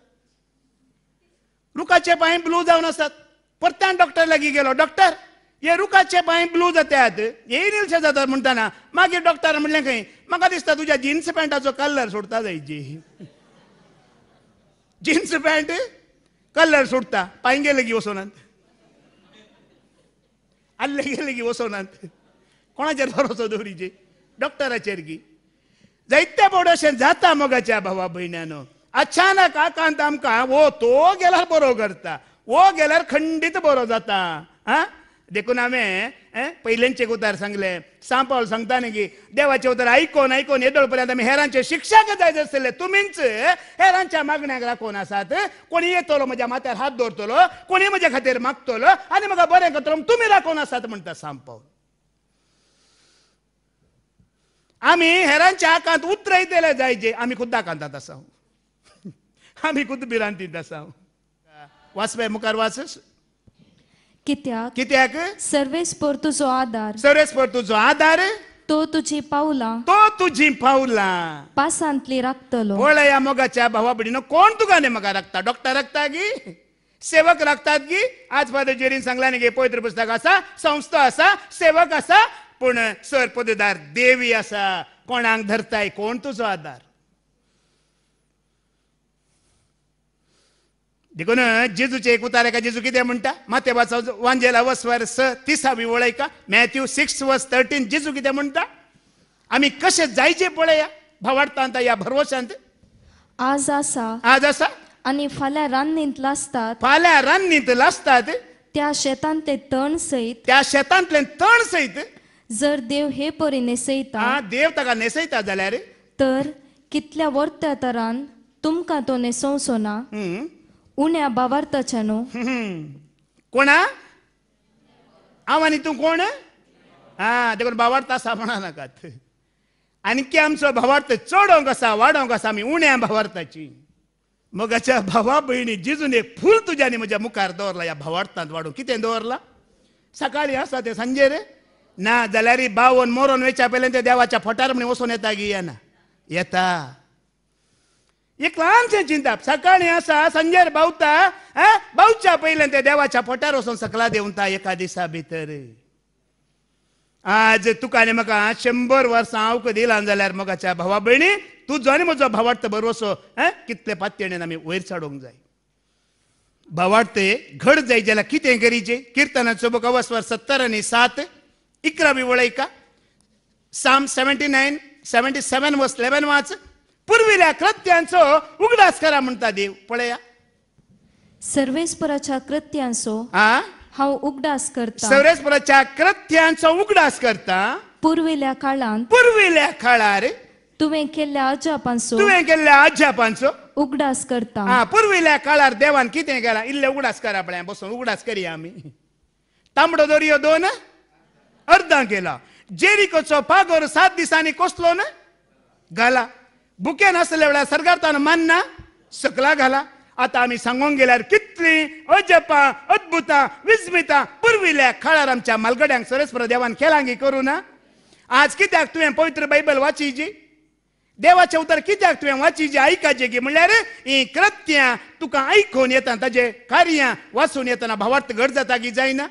रुखाचे पांय ब्लू जावन आसात परत्यान डॉक्टर लागी गेलो डॉक्टर हे रुखाचे पांय ब्लू जातात हे निलशे जातात म्हणटाना मागीर डॉक्टर म्हणलें खंय म्हाका दिसता तुज्या जीन्स पॅन्टाचो कलर सोडता जी जीन्स पॅन्ट सुटता, ಕಲ್ಲರ್ लेगी ಪಂಗೆಲಗಿ ಹೊಸೋನಂತೆ ಅಲ್ಲಿಗೆಲಗಿ ಹೊಸೋನಂತೆ कोणाचेर भरोसो दवरीचे डॉक्टराचेर जायत्या बोडेशन जाता मोगाच्या भावा भयण्यान अचानक आकांत आमकां वो तो गेल्यार बरो करता वो गेल्यार खंडीत बरो जाता हा देखून आम्ही पहिल्यांचे उतार सांगले सांपाव सांगता न्ही की देवाचे उतार आयकोन आयकोन येदोळ पर्यंत आमी हेरांचे शिक्षक जायचे असले तुम्हीच हेरांच्या मागण्याक राखून आसात कोणी येतलो म्हज्या माथ्यार हात दवरतलो कोणी माझ्या खातीर मागतलो आणि मग बरें करतलो तुमी राखून आसात म्हणटा सांपाव आम्ही हेरांच्या आकांत उतराय दिले जायचे आम्ही खुद्द आकांतात असा [LAUGHS] आम्ही खुद्द भिरांतीत असा वाचपे मुखार वाचस कित्याक कित्याक सर्वेस पर तुझो आधार सर्वेस पर तुझो आधार तो तुझी पावला तो तुझी पावला पासांतली राखतलो पळय या मोगाच्या भावा भयणीनो कोण तुका न्ही म्हाका डॉक्टर राखता गी सेवक रखतात की आज फादर जेरीन सांगला न्ही गे पवित्र पुस्तक असा संस्था असा सेवक असा पण सर पदेदार देवी असा कोणाक धरताय कोण तुझो आधार देखून जेजूचे एक उतारे का जेजू किती म्हणटा मातेबाचा वांजेला वस वर स तिसावी वळय का मॅथ्यू सिक्स वस थर्टीन जेजू किती म्हणता आम्ही कसे जायचे पळया भावाडता या भरवशांत आज असा आज असा आणि फाल्या रांनीत लासतात फाल्या रांनीत लासतात त्या शेतांत ते तण सहित त्या शेतांतले तण सहित जर देव हे परी नेसयता देव ताका नेसयता जाल्यार तर कितल्या वर्त्या तरान तुमका तो नेसोवचो ना उण्या चनो कोणा आवानी तू कोण हा देखून भावार्थ असा म्हणा आणि आणखी आमचं भावार्थ चढोंक आसा वाढोंक आसा आमी उण्या भावार्थाची मगाच्या भावा बहिणी जिजून एक फुल तुझ्याने म्हज्या मुखार दवरला या भावार्थांत वाडून कितें दवरला सकाळी असा ते संजय रे ना जाल्यार बावन मोरोन वेच्या पयल्यान ते देवाच्या फोटार म्हणून वसून येता गी येता एक इकलांचे चिंताप सकाळी असा संजय बावता बावच्या पहिल्यान त्या देवाच्या पोटार वसून सकला देवता एका दिसा भितर आज तुका आनी म्हाका शंबर वर्सां आवक दिला जाल्यार मगाच्या भावा भयणी तुजो आनी म्हजो भावार्थ बरोसो आं कितले पातयेणेन आमी वयर चाडूंक जाय भावार्थ घड जाय जाल्यार कितें करीचे किर्तनाचो बुक वर सत्तर आनी सात इकरा बी वळयका साम सेवेंटी नायन सेवेंटी सेवन वस लेवन वाच पूर्वीला कृत्यांचो उगडास करा म्हणता देव पळया सर्वेश्वराच्या कृत्यांचो हा हा उगडास करता सर्वेश्वराच्या कृत्यांचो उगडास करता पूर्वेल्या काळान पूर्वील्या काळार तुवें केल्ल्या अजापांचो तुवें केल्ल्या अजापांचो उगडास करता हा पूर्वील्या काळार देवान कितें गेला इल्ले उगडास करा पळय बसून उगडास करूया आमी तांबडो दर्यो दोन अर्दां केला जेरिकोचो पागोर सात दिसांनी कसलो ना घाला बुके नसल्या वेळा सरकार मान्ना सकला घाला आता आम्ही सांगून गेल्यार कितली अजपा अद्भुता विस्मिता पुर्विल्या खाळार आमच्या मालगड्यांक सरस्पर देवान खेळांगी करू ना आज कित्याक तुवें पवित्र बायबल वाचिजी देवाचे उतर कित्याक तुवें जी आयकाचे की म्हणल्यार ही कृत्यां तुका आयकून येता ताजे कार्यां वाचून येताना भावार्थ घट जाता की जायना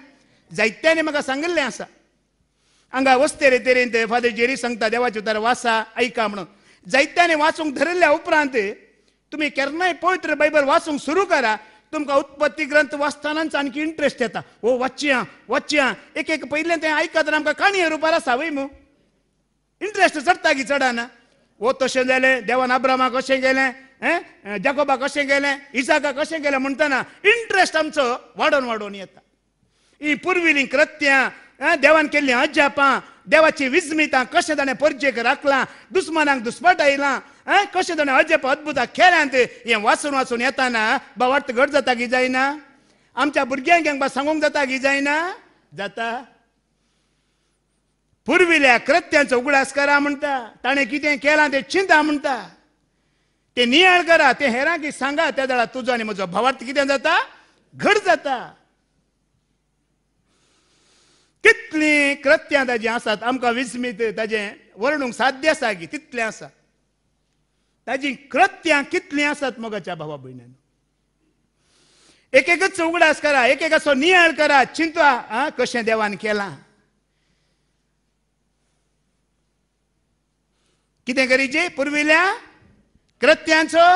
जायत्याने म्हाका सांगिल्लें आसा हांगा वस्ते रे तेरेन ते फादर जेरी सांगता देवाचे उतर वाचा आयका म्हणून जैत्याने वाचूंक धरल्या उपरांत तुम्ही केन्नाय पवित्र बायबल वाचूंक सुरू करा तुमकां उत्पत्ती ग्रंथ वाचतानाच आणखी इंट्रेस्ट येता ओ वाचया आं एक एक पयलें तें आयकत आमकां काणये रुपार आसा वय मू इंट्रेस्ट चडटा की चडना ओ तशें जालें देवान अब्रामा कशें गेलें जकोबा कशें गेलें इसाका कशें गेलें म्हणटना इंट्रेस्ट आमचो वाडोवन वाडोवन येता ही पुर्विलीं कृत्यां देवान केल्लीं अजापां देवाची विस्मिता कशें परजेक परजेक राखला दुस्मानांक दुस्पट आयला आं कशें ताणें अजेप अद्भुता खेळांत हें वाचून वाचून येताना बाबार्थ घट जाता की जायना आमच्या भुरग्यांक हेंकां सांगूंक जाता की जायना जाता पुर्विल्या कृत्यांचो उगडास करा म्हणटा ताणें कितें केलां तें चिंता म्हणटा तें नियाळ करा तें हेरांक सांगा त्या जाळा तुजो आनी म्हजो भावार्थ कितें जाता घट जाता कितलीं कृत्यां ताजीं आसात आमकां विस्मीत ताजे वर्णूंक साध्य आसा की तितलें आसा ताजी कृत्यां कितलीं आसात मोगाच्या भावा भयणांनी एक एकच उगडास करा एक एकाचो नियाळ करा चिंतवा आ कशें देवान केलां कितें जे पुर्विल्या कृत्यांचो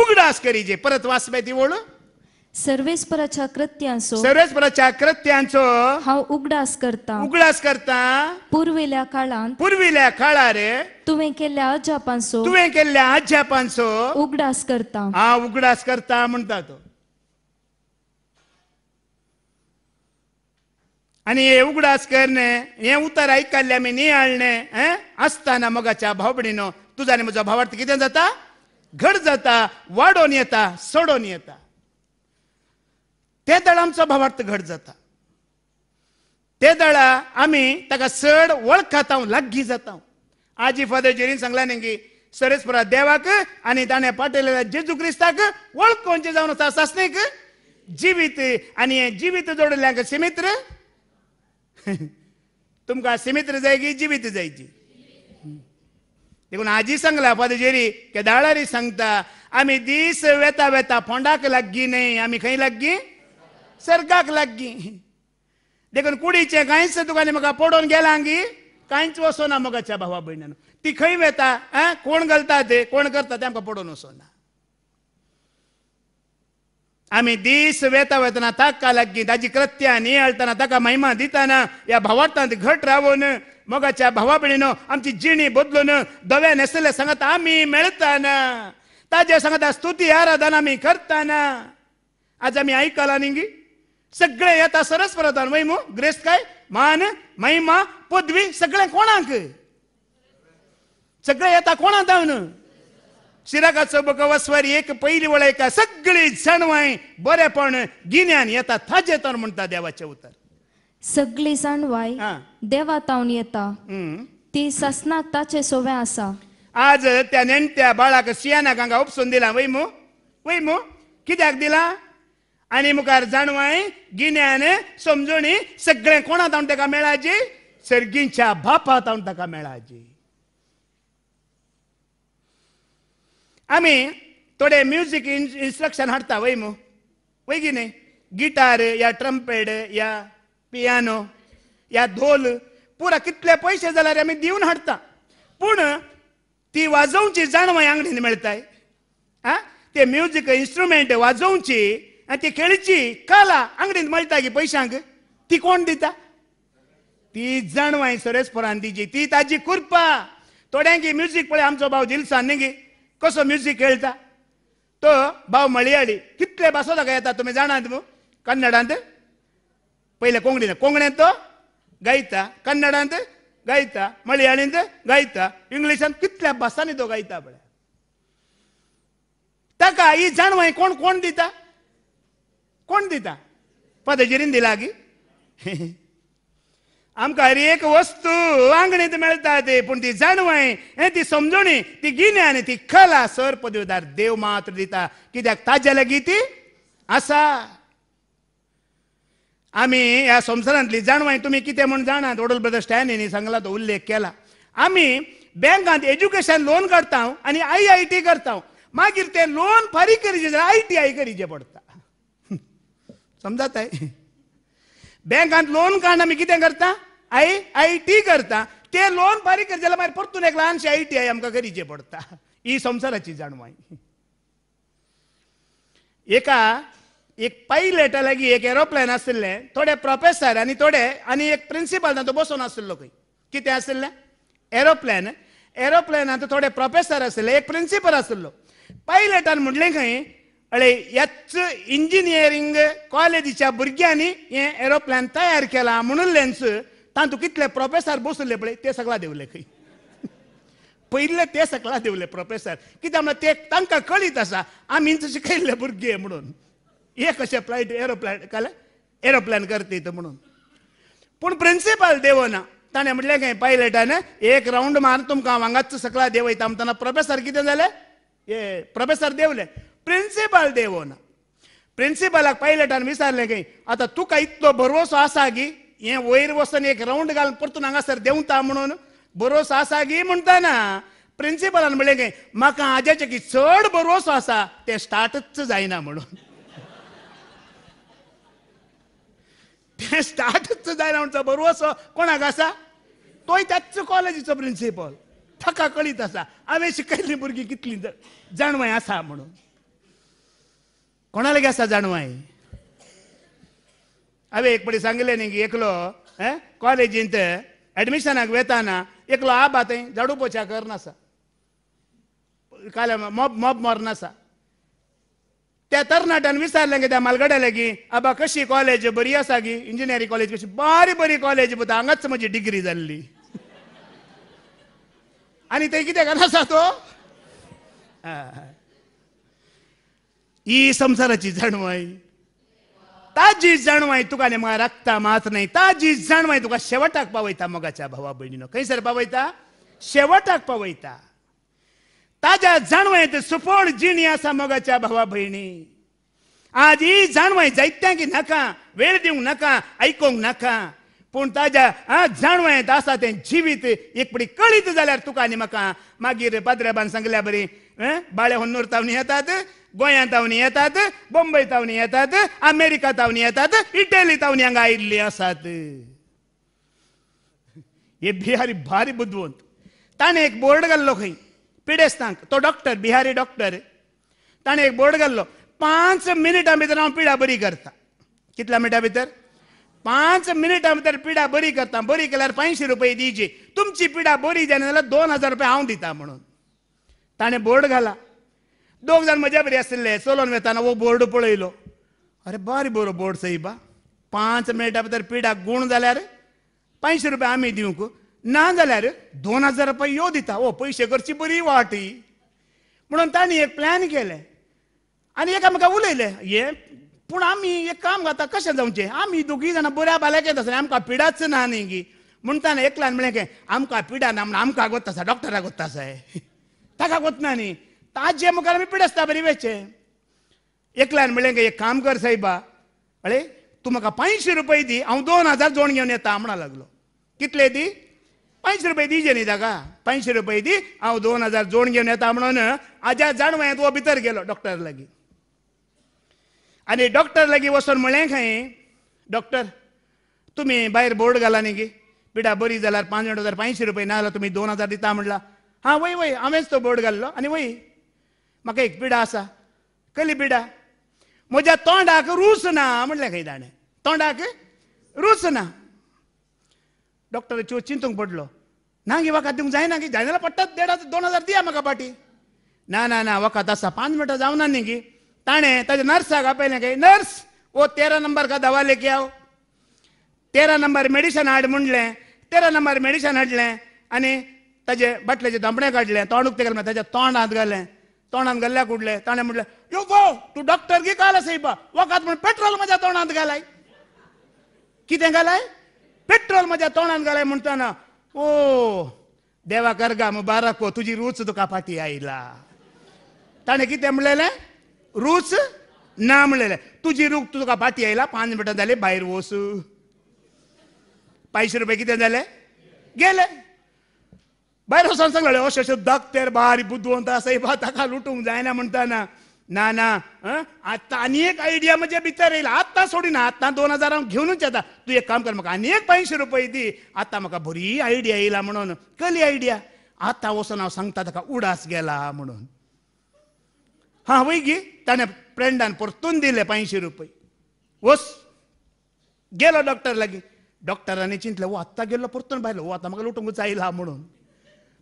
उगडास करीचे परत वाचपे ती वळून सर्वेस्पराच्या कृत्यांचो सर्वेस्पराच्या कृत्यांचो हांव उगडास करता उगडास करता पुर्वेल्या काळांत पुर्विल्या काळार तुवें केल्ल्या अजापांचो तुवें केल्ल्या अजापांचो उगडास करता हा उगडास करता म्हणटा तो आणि हे उगडास करणे हे उतार मी आम्ही नियाळणे असताना मगाच्या भावबणीनो तुझा आणि माझा भावार्थ कितें जाता घड जाता वाडोन येता सोडोन येता ते दळ आमचा भावार्थ घड जाता ते दळा आम्ही ताका चड वळखाता लागगी जाता आजी फादर जेरीन सांगला नेंगी सरेस्परा देवाक आणि ताणे पाठयलेल्या जेजू क्रिस्ताक वळख कोनचे जाऊन आसा सासनेक जिवीत आणि जिवीत जोडल्यांक सिमित्र [LAUGHS] तुमका सिमित्र जायगी जिवीत जायची देखून आजी सांगला पदजेरी के दाळारी सांगता आम्ही दीस वेता वेता फोंडाक लागी नाही आम्ही खंय लागी सर्गाक लागीं देखून कुडीचे कांयच तुका म्हाका पडोन गेलांगी कांयच ना मोगाच्या भावा भयणान ती खंय वेता आ कोण घालता ते कोण करता ते आमकां वसो ना आमी दीस वेता वेतना ताका लागी ताजी कृत्या नियाळतना ताका महिमा दिताना ह्या भावार्थांत घट रावून मोगाच्या भावा भयणीनो आमची जिणी बदलून दव्या न्हेसले सांगत आमी मेळतना ताजे सांगता स्तुती आराधना आमी करताना आज आमी ऐकला न्ही सगळे येता सरस परतान महिमो ग्रेस्त काय मान महिमा पदवी सगळे कोणाक सगळे येता कोणा दावन शिराकाचो बकवस्वर एक पहिली एका सगळी सणवाय बरेपण गिन्यान येता थाजे तर म्हणता देवाचे उतर सगळी सणवाय देवा तावन येता ती ससना ताचे सोवे आसा आज त्या नेणत्या बाळाक सियानाक गांगा उपसून दिला वैमो वैमो कित्याक दिला आनी मुखार जाणवाय गिन्यान समजणी सगळे कोणा जाऊन ताका मेळाची सर्गींच्या बापा जाऊन ताका मेळाची आमी थोडे म्युझिक इन्स्ट्रक्शन हाडता वय मू वय की गिटार या ट्रम्पेड या पियानो या धोल पुरा कितले पैसे जाल्यार आमी दिवन हाडटा पूण ती वाजवची जाणवाय आंगडीन मेळताय आ ते म्युझिक इन्स्ट्रुमेंट वाजोवची आणि ती खेळची काला आंगडीन गे पैशांक ती कोण दिता ती जाणवाय सरेसपुरान दिजी ती ताजी कुरपा थोड्यांकी म्युझिक पळय आमचो भाव दिलसान न्ही कसो म्युझिक खेळटा तो भाऊ मळयाळी कितले भाषा काय येता तुम्ही जाणात मु कन्नडांत पहिले कोंकणीन कोंकण्यात तो गायता कन्नडांत गायता मळयाळींत गायता इंग्लिशांत कितल्या भासांनी तो गायता पळय ताका ही जाणवाय कोण कोण दिता कोण दिता पदजिरीन दिला की आमकां हर एक वस्तू वांगणीत मेळटा ती पूण ती जाणवय हे ती समजणी ती गिन्यान ती कला सर पदवीदार देव मात्र दिता कित्याक ताजे लागीं ती आसा आमी ह्या संवसारांतली जाणवाय तुमी कितें म्हूण जाणात ओडल ब्रदर स्टॅनिनी सांगला तो उल्लेख केला आमी बँकांत एज्युकेशन लोन करता आनी आय आय टी करता मागीर ते लोन फारीक करीचे आय टी आय करीचे पडटा समजात आहे बँकात लोन काढणं मी कितें करता आय आय टी करता ते लोन बारीक करतल्या मागीर परतून एक ल्हानशी आय टी आय घरी जे पडता ही संवसाराची जाणवाय एका एक पायलटा लागी एक एरोप्लेन असले थोडे प्रोफेसर आणि थोडे आणि एक प्रिंसिपल तो बसून आशिल्लो खंय कितें असले एरोप्लेन एरोप्लेनात थोडे प्रोफेसर आसले एक प्रिंसिपल आशिल्लो पायलटान म्हटले खंय आणि याच इंजिनियरिंग कॉलेजीच्या भुरग्यांनी हे एरोप्लेन तयार केला म्हणून लेन्स तातूंत कितले प्रोफेसर बसले पळय ते सगळा देवले खंय [LAUGHS] पहिले ते सकला देवले प्रोफेसर कित्याक म्हणल्यार ते तांकां कळीत आसा आम्ही शिकयल्ले भुरगे म्हणून हे कशे फ्लायट एरोप्लेन काल एरोप्लेन करते म्हणून पूण प्रिन्सिपल देवना ताणे म्हटले काय पायलटान एक राऊंड मार तुमकां हांगाच सकला देवयता म्हणटना प्रोफेसर कितें झाले हे प्रोफेसर देवले प्रिंसिपल देवना प्रिंसिपलाक पायलटान विचारले की आता तुका इतलो भरोसो असा गी ये वयर वसून एक रौंड घालून परतून हांगासर देवता म्हणून भरोसो असा गी म्हणताना प्रिंसिपलान म्हणले गे म्हाका आज्याचे की चढ भरोसो असा ते स्टार्टच जायना म्हणून ते स्टार्टच जायना म्हणचो भरोसो कोणाक असा तो त्याच कॉलेजीचो प्रिंसिपल थका कळीत असा हांवें शिकयल्ली भुरगीं कितली जाणवाय असा म्हणून कोणाला घ्यासा जाणवाय ಅವೇ ಇಪ್ಪಡಿ ಸಂಗಲೇ ನಿಂಗೆ ಏಕಲೋ ಕಾಲೇಜ್ ಇಂತ वेताना एकलो वेताना एकलो आबा थंय ಜಡು ಪೋಚಾ करनासा ಕಾಲ मॉब ಮೊಬ್ ಮಾರ್ನಾಸ त्या तरणाट्यान विचारलें त्या की आबा कशी कॉलेज बरी आसा गी इंजिनियरिंग कॉलेज कशी बारी बरी कॉलेज पुता हांगाच म्हजी डिग्री जाल्ली आणि ते कितें नसा तो ही संसाराची जाणवाय ताजी जाणवाय तुका नेमा रक्ता मात नाही ताजी जाणवाय तुका शेवटाक पावयता मगाच्या भावा भयणीनो खंयसर पावयता शेवटाक पावयता ताज्या जाणवाय ते सुपण जिणी आसा मगाच्या भावा भयणी आज ही जाणवाय की नाका वेळ दिवंक नाका आयकूंक नाका पूण ताज्या आ जाणवायेंत आसा ते जिवीत एक पडी कळीत जाल्यार तुका आनी म्हाका मागीर पाद्रेबान सांगल्या बरी बाळे होन्नूर तावणी येतात गोंया तावणी येतात बोंबय तावणी येतात अमेरिका तावणी येतात इटली तावणी हांगा आयिल्ली आसात हे बिहारी भारी बुद्धवंत ताणें एक बोर्ड घाल्लो खंय पिडेस्तांक तो डॉक्टर बिहारी डॉक्टर ताणें एक बोर्ड घाल्लो पांच मिनिटां भितर हांव पिडा बरी करता कितल्या मिनटां भितर पांच मिनिटां भितर पिडा बरी करता बरी केल्यार पांयशी रुपये दिवची तुमची पिडा बरी जाली जाल्यार दोन हजार रुपया हांव दिता म्हणून ताणें बोर्ड घाला दोग जाण मजा बरी आसले चलोन वेताना वो बोर्ड पळयलो अरे बारी बरो बोर्ड सईबा ಬಾ पांच मिनटां भितर पिडाक गूण जाल्यार पांयशे रुपया आमी दिवंक ना जाल्यार दोन हजार रुपया यो दिता ओ पयशे करची बरी वाट ही म्हणून तांणी एक प्लॅन केलें आनी एकामेका उलयलें हे पूण आमी एक काम करता कशें जावचें आमी दोगी जाणां बऱ्या बाल्याक येता आसलें आमकां पिडाच ना न्ही गी म्हूण ताणें एकल्यान म्हळें की आमकां पिडा ना म्हण आमकां गोत्ता आसा डॉक्टराक गोत्ता आसा [LAUGHS] ताका गोतना न्ही ताजे मुखार आमी आसता बरी वेचे एकल्यान म्हणलें एक काम कर साहेबा अळे तूं म्हाका पांयशी रुपया दी हांव दोन हजार जोण घेवन येता म्हणा लागलो कितले दी पांयशी रुपया दिजे न्ही ताका पांयशी रुपया दी हांव दोन हजार जोण घेवन येता म्हणून आज्या जाणवयांत हो भितर गेलो डॉक्टर लागीं आनी डॉक्टर लागीं वचोन म्हणलें खंय डॉक्टर तुमी भायर बोर्ड घाला न्ही गे पिडा बरी जाल्यार पांच हजार पांयशी रुपया ना जाल्यार तुमी दोन हजार दिता म्हणला हां वय वय हांवेंच तो बोर्ड घाल्लो आनी वय म्हाका एक पिडा आसा कली पिडा म्हज्या तोंडाक रूस ना म्हणलें खंय ताणें तोंडाक रूस ना चो चिंतूंक पडलो ना गे वखद दिवंक जायना की जायना पडटा देड हजार दोन हजार दिया म्हाका पाटी ना ना ना वखद आसा पांच मिनटां जावना न्ही गी ताणें ताज्या नर्साक आपयलें गे नर्स ओ तेरा नंबर का दवा लेके आओ तेरा नंबर मेडिसन हाड म्हणलें तेरा नंबर मेडिसन हाडलें आनी ताजे बाटलेचे दमडे काडलें तोंडूक ते घालें ताज्या तोंडांत घालें तोंडात गल्ल्या कुडले ताणे म्हटलं यो गो तू डॉक्टर घे काल बा वखद म्हण पेट्रोल माझ्या तोंडात घालाय किती घालाय पेट्रोल माझ्या तोंडात घालाय म्हणताना ओ देवा करगा मुबारक हो तुझी रूच तुका फाटी आयला ताणें कितें म्हणलेलें रूच ना म्हणलेलें तुझी रूख तुका फाटी आयला पांच मिनटां जाली भायर वस पांचशे रुपये कितें जाले गेले ಬೈರ ಸಂಸ್ಥೆಗಳು ಶಶುದ್ಧಾಗ್ತಾ ಬಾರಿ ಬುದ್ಧು ಅಂತ ಸೈಬಾ ताका लुटूंग जायना म्हणताना ना ना आता आणि एक आयडिया म्हणजे भीतर येईल आत्ता सोडी ना आत्ता दोन हजार घेऊनच येता तू एक काम कर म्हाका आनी एक रुपये दी आता म्हाका बरी आयडिया येयला म्हणून कली आयडिया आता वचून हांव सांगता ताका उडास गेला म्हणून हा वय गी त्याने फ्रेंडान परतून दिले पांयशी रुपये वस गेलो डॉक्टर लागे डॉक्टरांनी चिंतलं व आत्ता गेलो परतून भायलो व आता म्हाका जाईल आयला म्हणून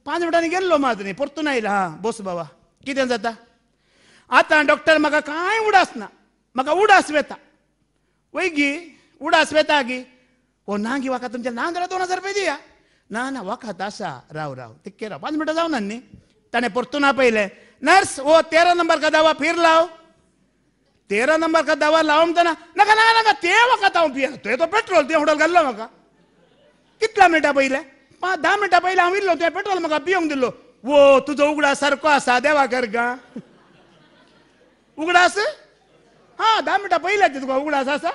पाच मिनटांनी गेल्लो न्ही परतून आयला हा बस बाबा कितें जाता आतां डॉक्टर म्हाका कांय ना म्हाका उडास वेता वय गी उडास वेता गी हो ना गी वाका तुमच्या ना जाल्यार दोन हजार रुपया दिया ना ना वखद आसा राव राव तितके राव पांच मिनटां जावना न्ही ताणें परतून आपयलें नर्स हो तेरा नंबर का दावा फिर लाव तेरा नंबर का दावा लाव म्हणटना नाका नाका नाका ते वखद हांव पियेना तुवें तो पेट्रोल ते हॉटेल घाल्लो म्हाका कितला मिनटां पयलें दहा मिनटां पयलीं हांव इल्लो तुवें पेट्रोल म्हाका पिवंक दिल्लो वो तुजो उगडास सारको आसा देवा कर गा उगडास हा दहा मिनटां पयल्या तुका उगडास आसा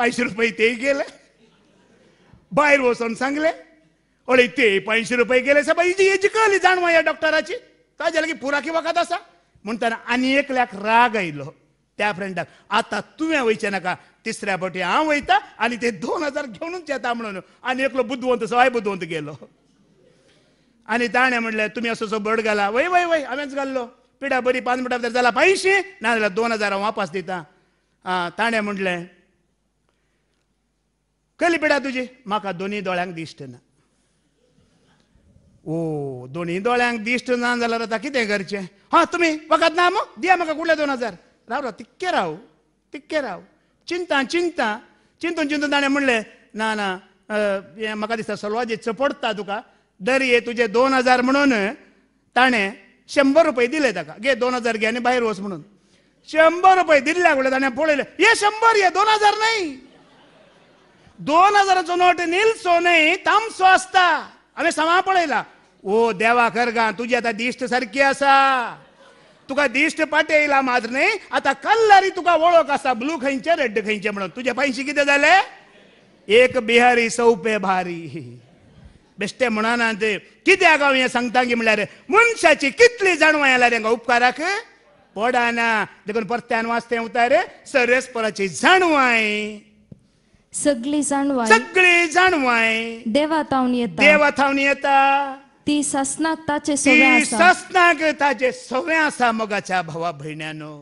पांयशीं रुपये ते गेले भायर वचून सांगले अळे ते पांयशीं रुपये गेले साबा हिजी हेजी कळली जाणवा ह्या डॉक्टराची ताजे लागीं पुराकी वखद आसा आणि आनी एकल्याक राग आयलो त्या फ्रेंडाक आता तुवें वयचें नाका तिसऱ्या बोटी हा वयता आणि ते दोन हजार घेवनूच येता म्हणून आणि एकलो बुद्धवंत सवाय बुद्धवंत गेलो आणि ताणे म्हणलें तुम्ही असं सो बर्ड घाला वय वय वय आम्हीच घाल्लो पिडा बरी पांच मिनटां भितर जाला ना दोन हजार वापस दिता आं ताणे म्हणलें कली पिडा तुजी माका दोन्ही दोळ्यांक दिश्ट ना ओ दोन्ही दोळ्यांक दिश्ट ना जाल्यार आता कितें करचें हा तुम्ही वखद ना मग दिया म्हाका कुठले दोन हजार राव राव तिक्के राव तिक्के राव चिंता चिंता चिंतून चिंतून ताणें म्हणलें ना ना हें म्हाका दिसता सलवाजी चपडटा तुका दर्ये तुजे दोन हजार म्हणून ताणें शंबर रुपये दिले ताका घे दोन हजार घे आनी भायर वच म्हणून शंबर रुपये दिल्ल्या फुडें ताणें पळयलें हे शंबर हे दोन हजार नाही दोन हजाराचो नोट निलसो न्हय तामसो आसता हांवें समा पळयला ओ देवा गा तुजी आतां दिश्ट सारकी आसा तुका दिश्ट पाटे मात्र न्हय आता कल्लारी तुका वळख आसा ब्लू खंयचे रेड खंयचे म्हणून तुझ्या पैशी कितें जाले एक बिहारी सौपे भारी बेश्टे म्हणाना ते कित्याक हांव हें सांगता की म्हणल्यार मनशाची कितली जाणवां येला रे उपकाराक पडाना देखून परत्यान वाचते उतार पराची जाणवाय सगळी जाणवाय सगळी जाणवाय देवा थावणी येता देवा थावणी येता ती ससना ताचे सोव्या ती आसा ताचे मोगाच्या भावा भयण्यानो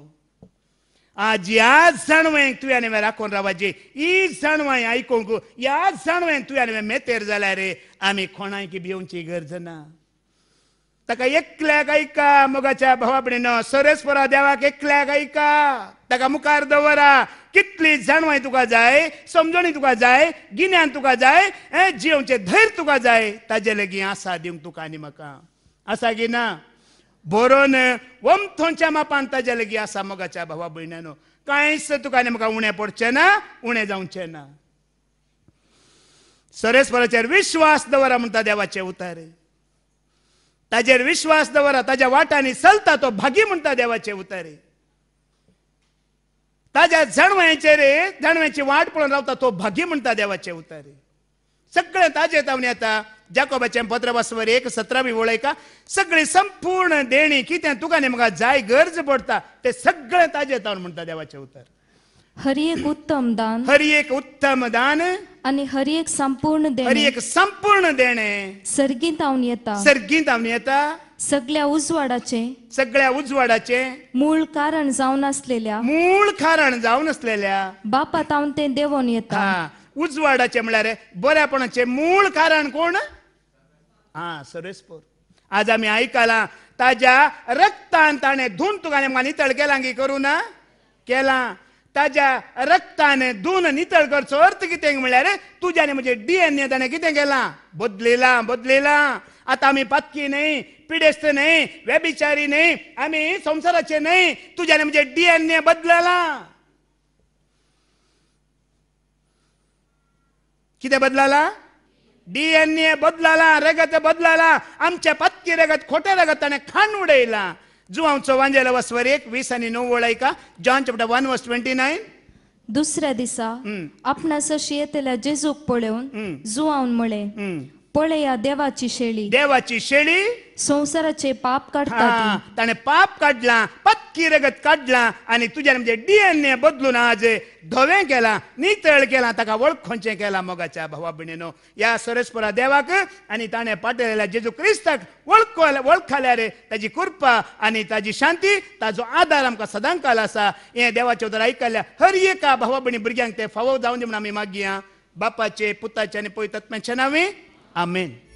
आज याद सणवें तुवें आनी हांवें राखून रावपाची ई सणवाय आयकूंक याद सणवें तुवें आनी मेतेर जाल्यार रे आमी की भियोवची गरज ना ताका एकल्याक आयका मोगाच्या भावा भयणीनो सरेस्परा देवाक एकल्याक आयका ताका मुखार दवरा कितली जाणवाय तुका जाय समजणी तुका जाय गिन्यान तुका जाय जिवचे धैर्य तुका जाय ताजे लेगीत आसा दिवंक तुका आनी म्हाका आसा की ना वम वमथोनच्या मापान ताजे लेगीत आसा मोगाच्या भावा भयणानो कांयच तुका आनी म्हाका उणें पडचें ना उणें जावचें ना सरेस्वराचेर विश्वास दवरा म्हणटा देवाचे उतार ताजेर विश्वास दवरा ताज्या वाटांनी चलता तो भागी म्हणटा देवाचे उतारी ताज्या जणवयाचे रे जणव्याची वाट पळून रावता तो भागी म्हणता देवाचे उतारे सगळे ताजे तावणे आता जाकोबाच्या पत्रवासवर एक सतरावी का सगळे संपूर्ण देणी कितें तुका नेमका जाय गरज पडता ते सगळे ताजे तावन म्हणटा देवाचे उतार हरी एक उत्तम दान हरी एक उत्तम दान आणि हरी एक संपूर्ण देणे हरी एक संपूर्ण देणे सर्गीत हांव येता सर्गीत हांव येता सगळ्या उजवाडाचे सगळ्या उजवाडाचे मूळ कारण जाऊन असलेल्या मूळ कारण जाऊन असलेल्या बापा तावन ते देवोन येता हा उजवाडाचे म्हळ्यार बऱ्यापणाचे मूळ कारण कोण हा सरेस्पोर आज आम्ही ऐकाला ताज्या रक्तान ताणे धुन तुकाने नितळ केला की करू ना केला ताज्या रक्ताने धुन नितळ करचो अर्थ कितें म्हळ्यार तुज्याने म्हणजे डीएनए ताणें कितें केला बदलिला बदलिला आता आम्ही पातकी नाही पिडेस्त नाही व्यभिचारी नाही आम्ही संसाराचे नाही तुझ्याने म्हणजे डीएनए बदलाला किती बदलाला डीएनए बदलाला रगत बदलाला आमच्या पत्की रगत खोट्या रगताने खाण उडयला जुवांचो वांजेला वसवर एक वीस आणि नऊ वळ का John chapter one verse twenty nine दुसऱ्या दिसा आपणास येतेला जेजूक पळवून जुवाऊन म्हणे पळया देवाची शेळी देवाची शेळी संसाराचे पाप काढतात त्याने पाप काढला पक्की रगत काढला आणि तुझ्या म्हणजे डीएनए बदलून आज धवे केला नितळ केला ताका वळखोंचे केला मोगाच्या भावा भयणीनो या सरस्परा देवाक आणि ताणे पाठयलेल्या जेजू क्रिस्ताक वळख वळखाल्या रे ताजी कृपा आणि ताजी शांती ताजो आधार आमकां सदांकाल आसा हे देवाचे उदर ऐकल्या हर एका भावा भणी भुरग्यांक ते फावो जावन दे म्हणून आमी मागया बापाचे पुताचे आणि पवित्रात्म्याचे नावे Amém.